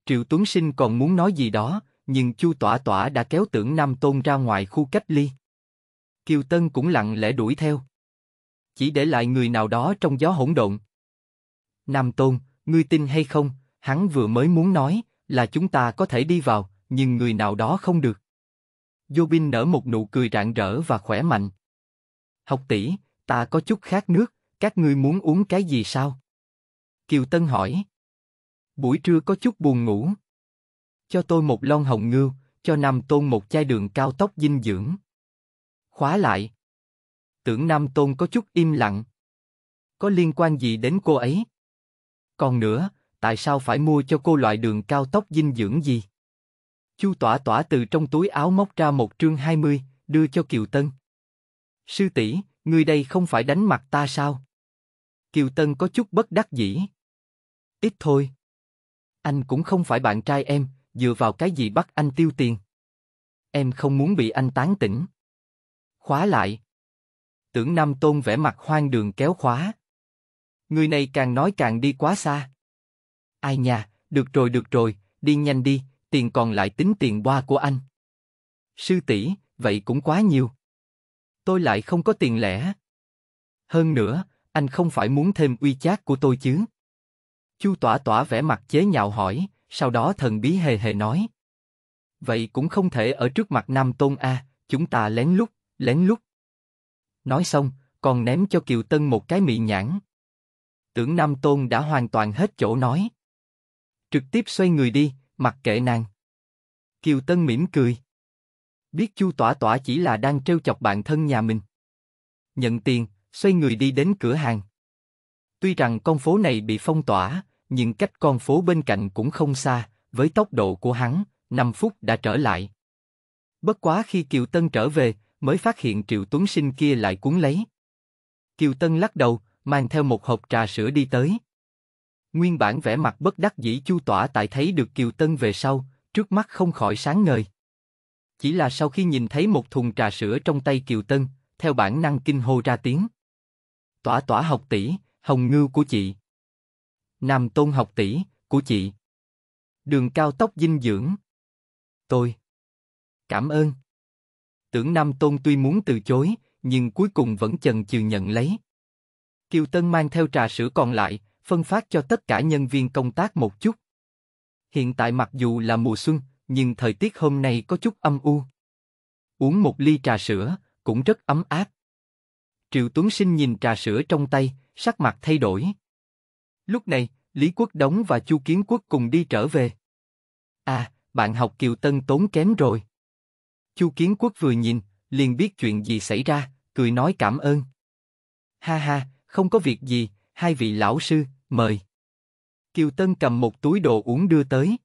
Triệu Tuấn Sinh còn muốn nói gì đó, nhưng Chu Tỏa Tỏa đã kéo tưởng Nam Tôn ra ngoài khu cách ly. Kiều Tân cũng lặng lẽ đuổi theo chỉ để lại người nào đó trong gió hỗn độn. Nam Tôn, ngươi tin hay không, hắn vừa mới muốn nói là chúng ta có thể đi vào, nhưng người nào đó không được. Jobin nở một nụ cười rạng rỡ và khỏe mạnh. Học tỷ, ta có chút khát nước, các ngươi muốn uống cái gì sao? Kiều Tân hỏi. Buổi trưa có chút buồn ngủ. Cho tôi một lon hồng ngưu, cho Nam Tôn một chai đường cao tốc dinh dưỡng. Khóa lại. Tưởng Nam Tôn có chút im lặng. Có liên quan gì đến cô ấy? Còn nữa, tại sao phải mua cho cô loại đường cao tốc dinh dưỡng gì? Chu Tỏa Tỏa từ trong túi áo móc ra một trương 20, đưa cho Kiều Tân. Sư tỷ, người đây không phải đánh mặt ta sao? Kiều Tân có chút bất đắc dĩ. Ít thôi. Anh cũng không phải bạn trai em, dựa vào cái gì bắt anh tiêu tiền. Em không muốn bị anh tán tỉnh. Khóa lại tưởng Nam Tôn vẻ mặt hoang đường kéo khóa. Người này càng nói càng đi quá xa. Ai nhà, được rồi được rồi, đi nhanh đi, tiền còn lại tính tiền qua của anh. Sư tỷ, vậy cũng quá nhiều. Tôi lại không có tiền lẻ. Hơn nữa, anh không phải muốn thêm uy chát của tôi chứ? Chu Tỏa Tỏa vẻ mặt chế nhạo hỏi, sau đó thần bí hề hề nói. Vậy cũng không thể ở trước mặt Nam Tôn A, à, chúng ta lén lút, lén lút. Nói xong, còn ném cho Kiều Tân một cái mị nhãn. Tưởng Nam Tôn đã hoàn toàn hết chỗ nói. Trực tiếp xoay người đi, mặc kệ nàng. Kiều Tân mỉm cười. Biết Chu Tỏa Tỏa chỉ là đang trêu chọc bạn thân nhà mình. Nhận tiền, xoay người đi đến cửa hàng. Tuy rằng con phố này bị phong tỏa, nhưng cách con phố bên cạnh cũng không xa, với tốc độ của hắn, 5 phút đã trở lại. Bất quá khi Kiều Tân trở về, mới phát hiện Triệu Tuấn Sinh kia lại cuốn lấy. Kiều Tân lắc đầu, mang theo một hộp trà sữa đi tới. Nguyên bản vẻ mặt bất đắc dĩ chu tỏa tại thấy được Kiều Tân về sau, trước mắt không khỏi sáng ngời. Chỉ là sau khi nhìn thấy một thùng trà sữa trong tay Kiều Tân, theo bản năng kinh hô ra tiếng. Tỏa tỏa học tỷ, hồng ngư của chị. Nam tôn học tỷ, của chị. Đường cao tốc dinh dưỡng. Tôi. Cảm ơn. Tưởng Nam Tôn tuy muốn từ chối, nhưng cuối cùng vẫn chần chừ nhận lấy. Kiều Tân mang theo trà sữa còn lại, phân phát cho tất cả nhân viên công tác một chút. Hiện tại mặc dù là mùa xuân, nhưng thời tiết hôm nay có chút âm u. Uống một ly trà sữa, cũng rất ấm áp. Triệu Tuấn Sinh nhìn trà sữa trong tay, sắc mặt thay đổi. Lúc này, Lý Quốc Đống và Chu Kiến Quốc cùng đi trở về. À, bạn học Kiều Tân tốn kém rồi. Chu Kiến Quốc vừa nhìn, liền biết chuyện gì xảy ra, cười nói cảm ơn. Ha ha, không có việc gì, hai vị lão sư, mời. Kiều Tân cầm một túi đồ uống đưa tới.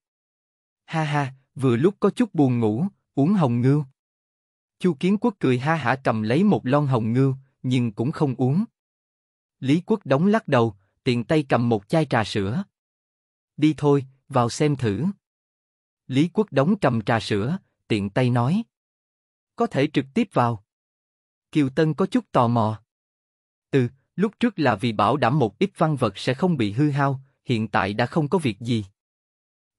Ha ha, vừa lúc có chút buồn ngủ, uống hồng ngưu. Chu Kiến Quốc cười ha hả cầm lấy một lon hồng ngưu, nhưng cũng không uống. Lý Quốc đóng lắc đầu, tiện tay cầm một chai trà sữa. Đi thôi, vào xem thử. Lý Quốc đóng cầm trà sữa, tiện tay nói có thể trực tiếp vào. Kiều Tân có chút tò mò. Ừ, lúc trước là vì bảo đảm một ít văn vật sẽ không bị hư hao, hiện tại đã không có việc gì.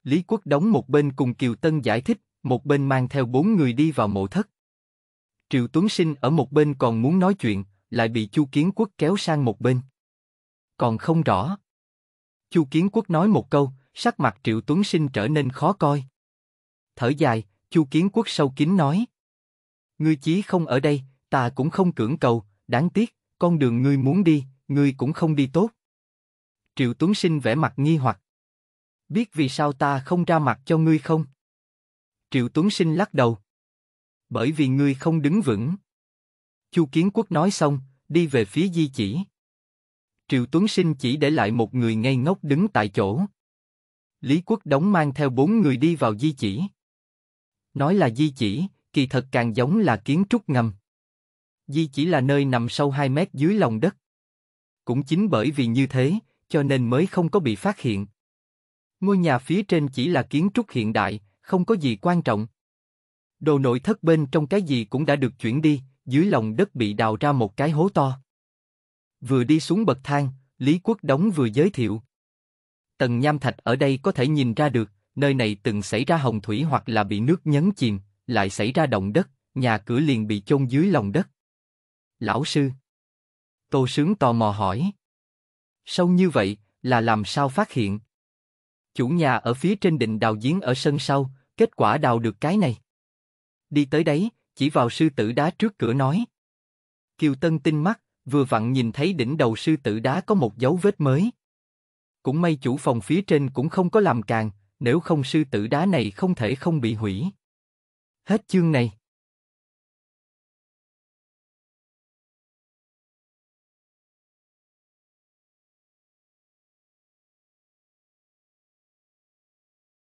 Lý Quốc đóng một bên cùng Kiều Tân giải thích, một bên mang theo bốn người đi vào mộ thất. Triệu Tuấn Sinh ở một bên còn muốn nói chuyện, lại bị Chu Kiến Quốc kéo sang một bên. Còn không rõ. Chu Kiến Quốc nói một câu, sắc mặt Triệu Tuấn Sinh trở nên khó coi. Thở dài, Chu Kiến Quốc sâu kín nói. Ngươi chí không ở đây, ta cũng không cưỡng cầu, đáng tiếc, con đường ngươi muốn đi, ngươi cũng không đi tốt. Triệu Tuấn Sinh vẻ mặt nghi hoặc. Biết vì sao ta không ra mặt cho ngươi không? Triệu Tuấn Sinh lắc đầu. Bởi vì ngươi không đứng vững. Chu Kiến Quốc nói xong, đi về phía di chỉ. Triệu Tuấn Sinh chỉ để lại một người ngây ngốc đứng tại chỗ. Lý Quốc Đống mang theo bốn người đi vào di chỉ. Nói là di chỉ, kỳ thật càng giống là kiến trúc ngầm. Di chỉ là nơi nằm sâu 2 mét dưới lòng đất. Cũng chính bởi vì như thế, cho nên mới không có bị phát hiện. Ngôi nhà phía trên chỉ là kiến trúc hiện đại, không có gì quan trọng. Đồ nội thất bên trong cái gì cũng đã được chuyển đi, dưới lòng đất bị đào ra một cái hố to. Vừa đi xuống bậc thang, Lý Quốc Đống vừa giới thiệu. Tầng nham thạch ở đây có thể nhìn ra được, nơi này từng xảy ra hồng thủy hoặc là bị nước nhấn chìm, lại xảy ra động đất, nhà cửa liền bị chôn dưới lòng đất. Lão sư. Tô Sướng tò mò hỏi. Sâu như vậy, là làm sao phát hiện? Chủ nhà ở phía trên định đào giếng ở sân sau, kết quả đào được cái này. Đi tới đấy, chỉ vào sư tử đá trước cửa nói. Kiều Tân tinh mắt, vừa vặn nhìn thấy đỉnh đầu sư tử đá có một dấu vết mới. Cũng may chủ phòng phía trên cũng không có làm càng, nếu không sư tử đá này không thể không bị hủy. Hết chương này.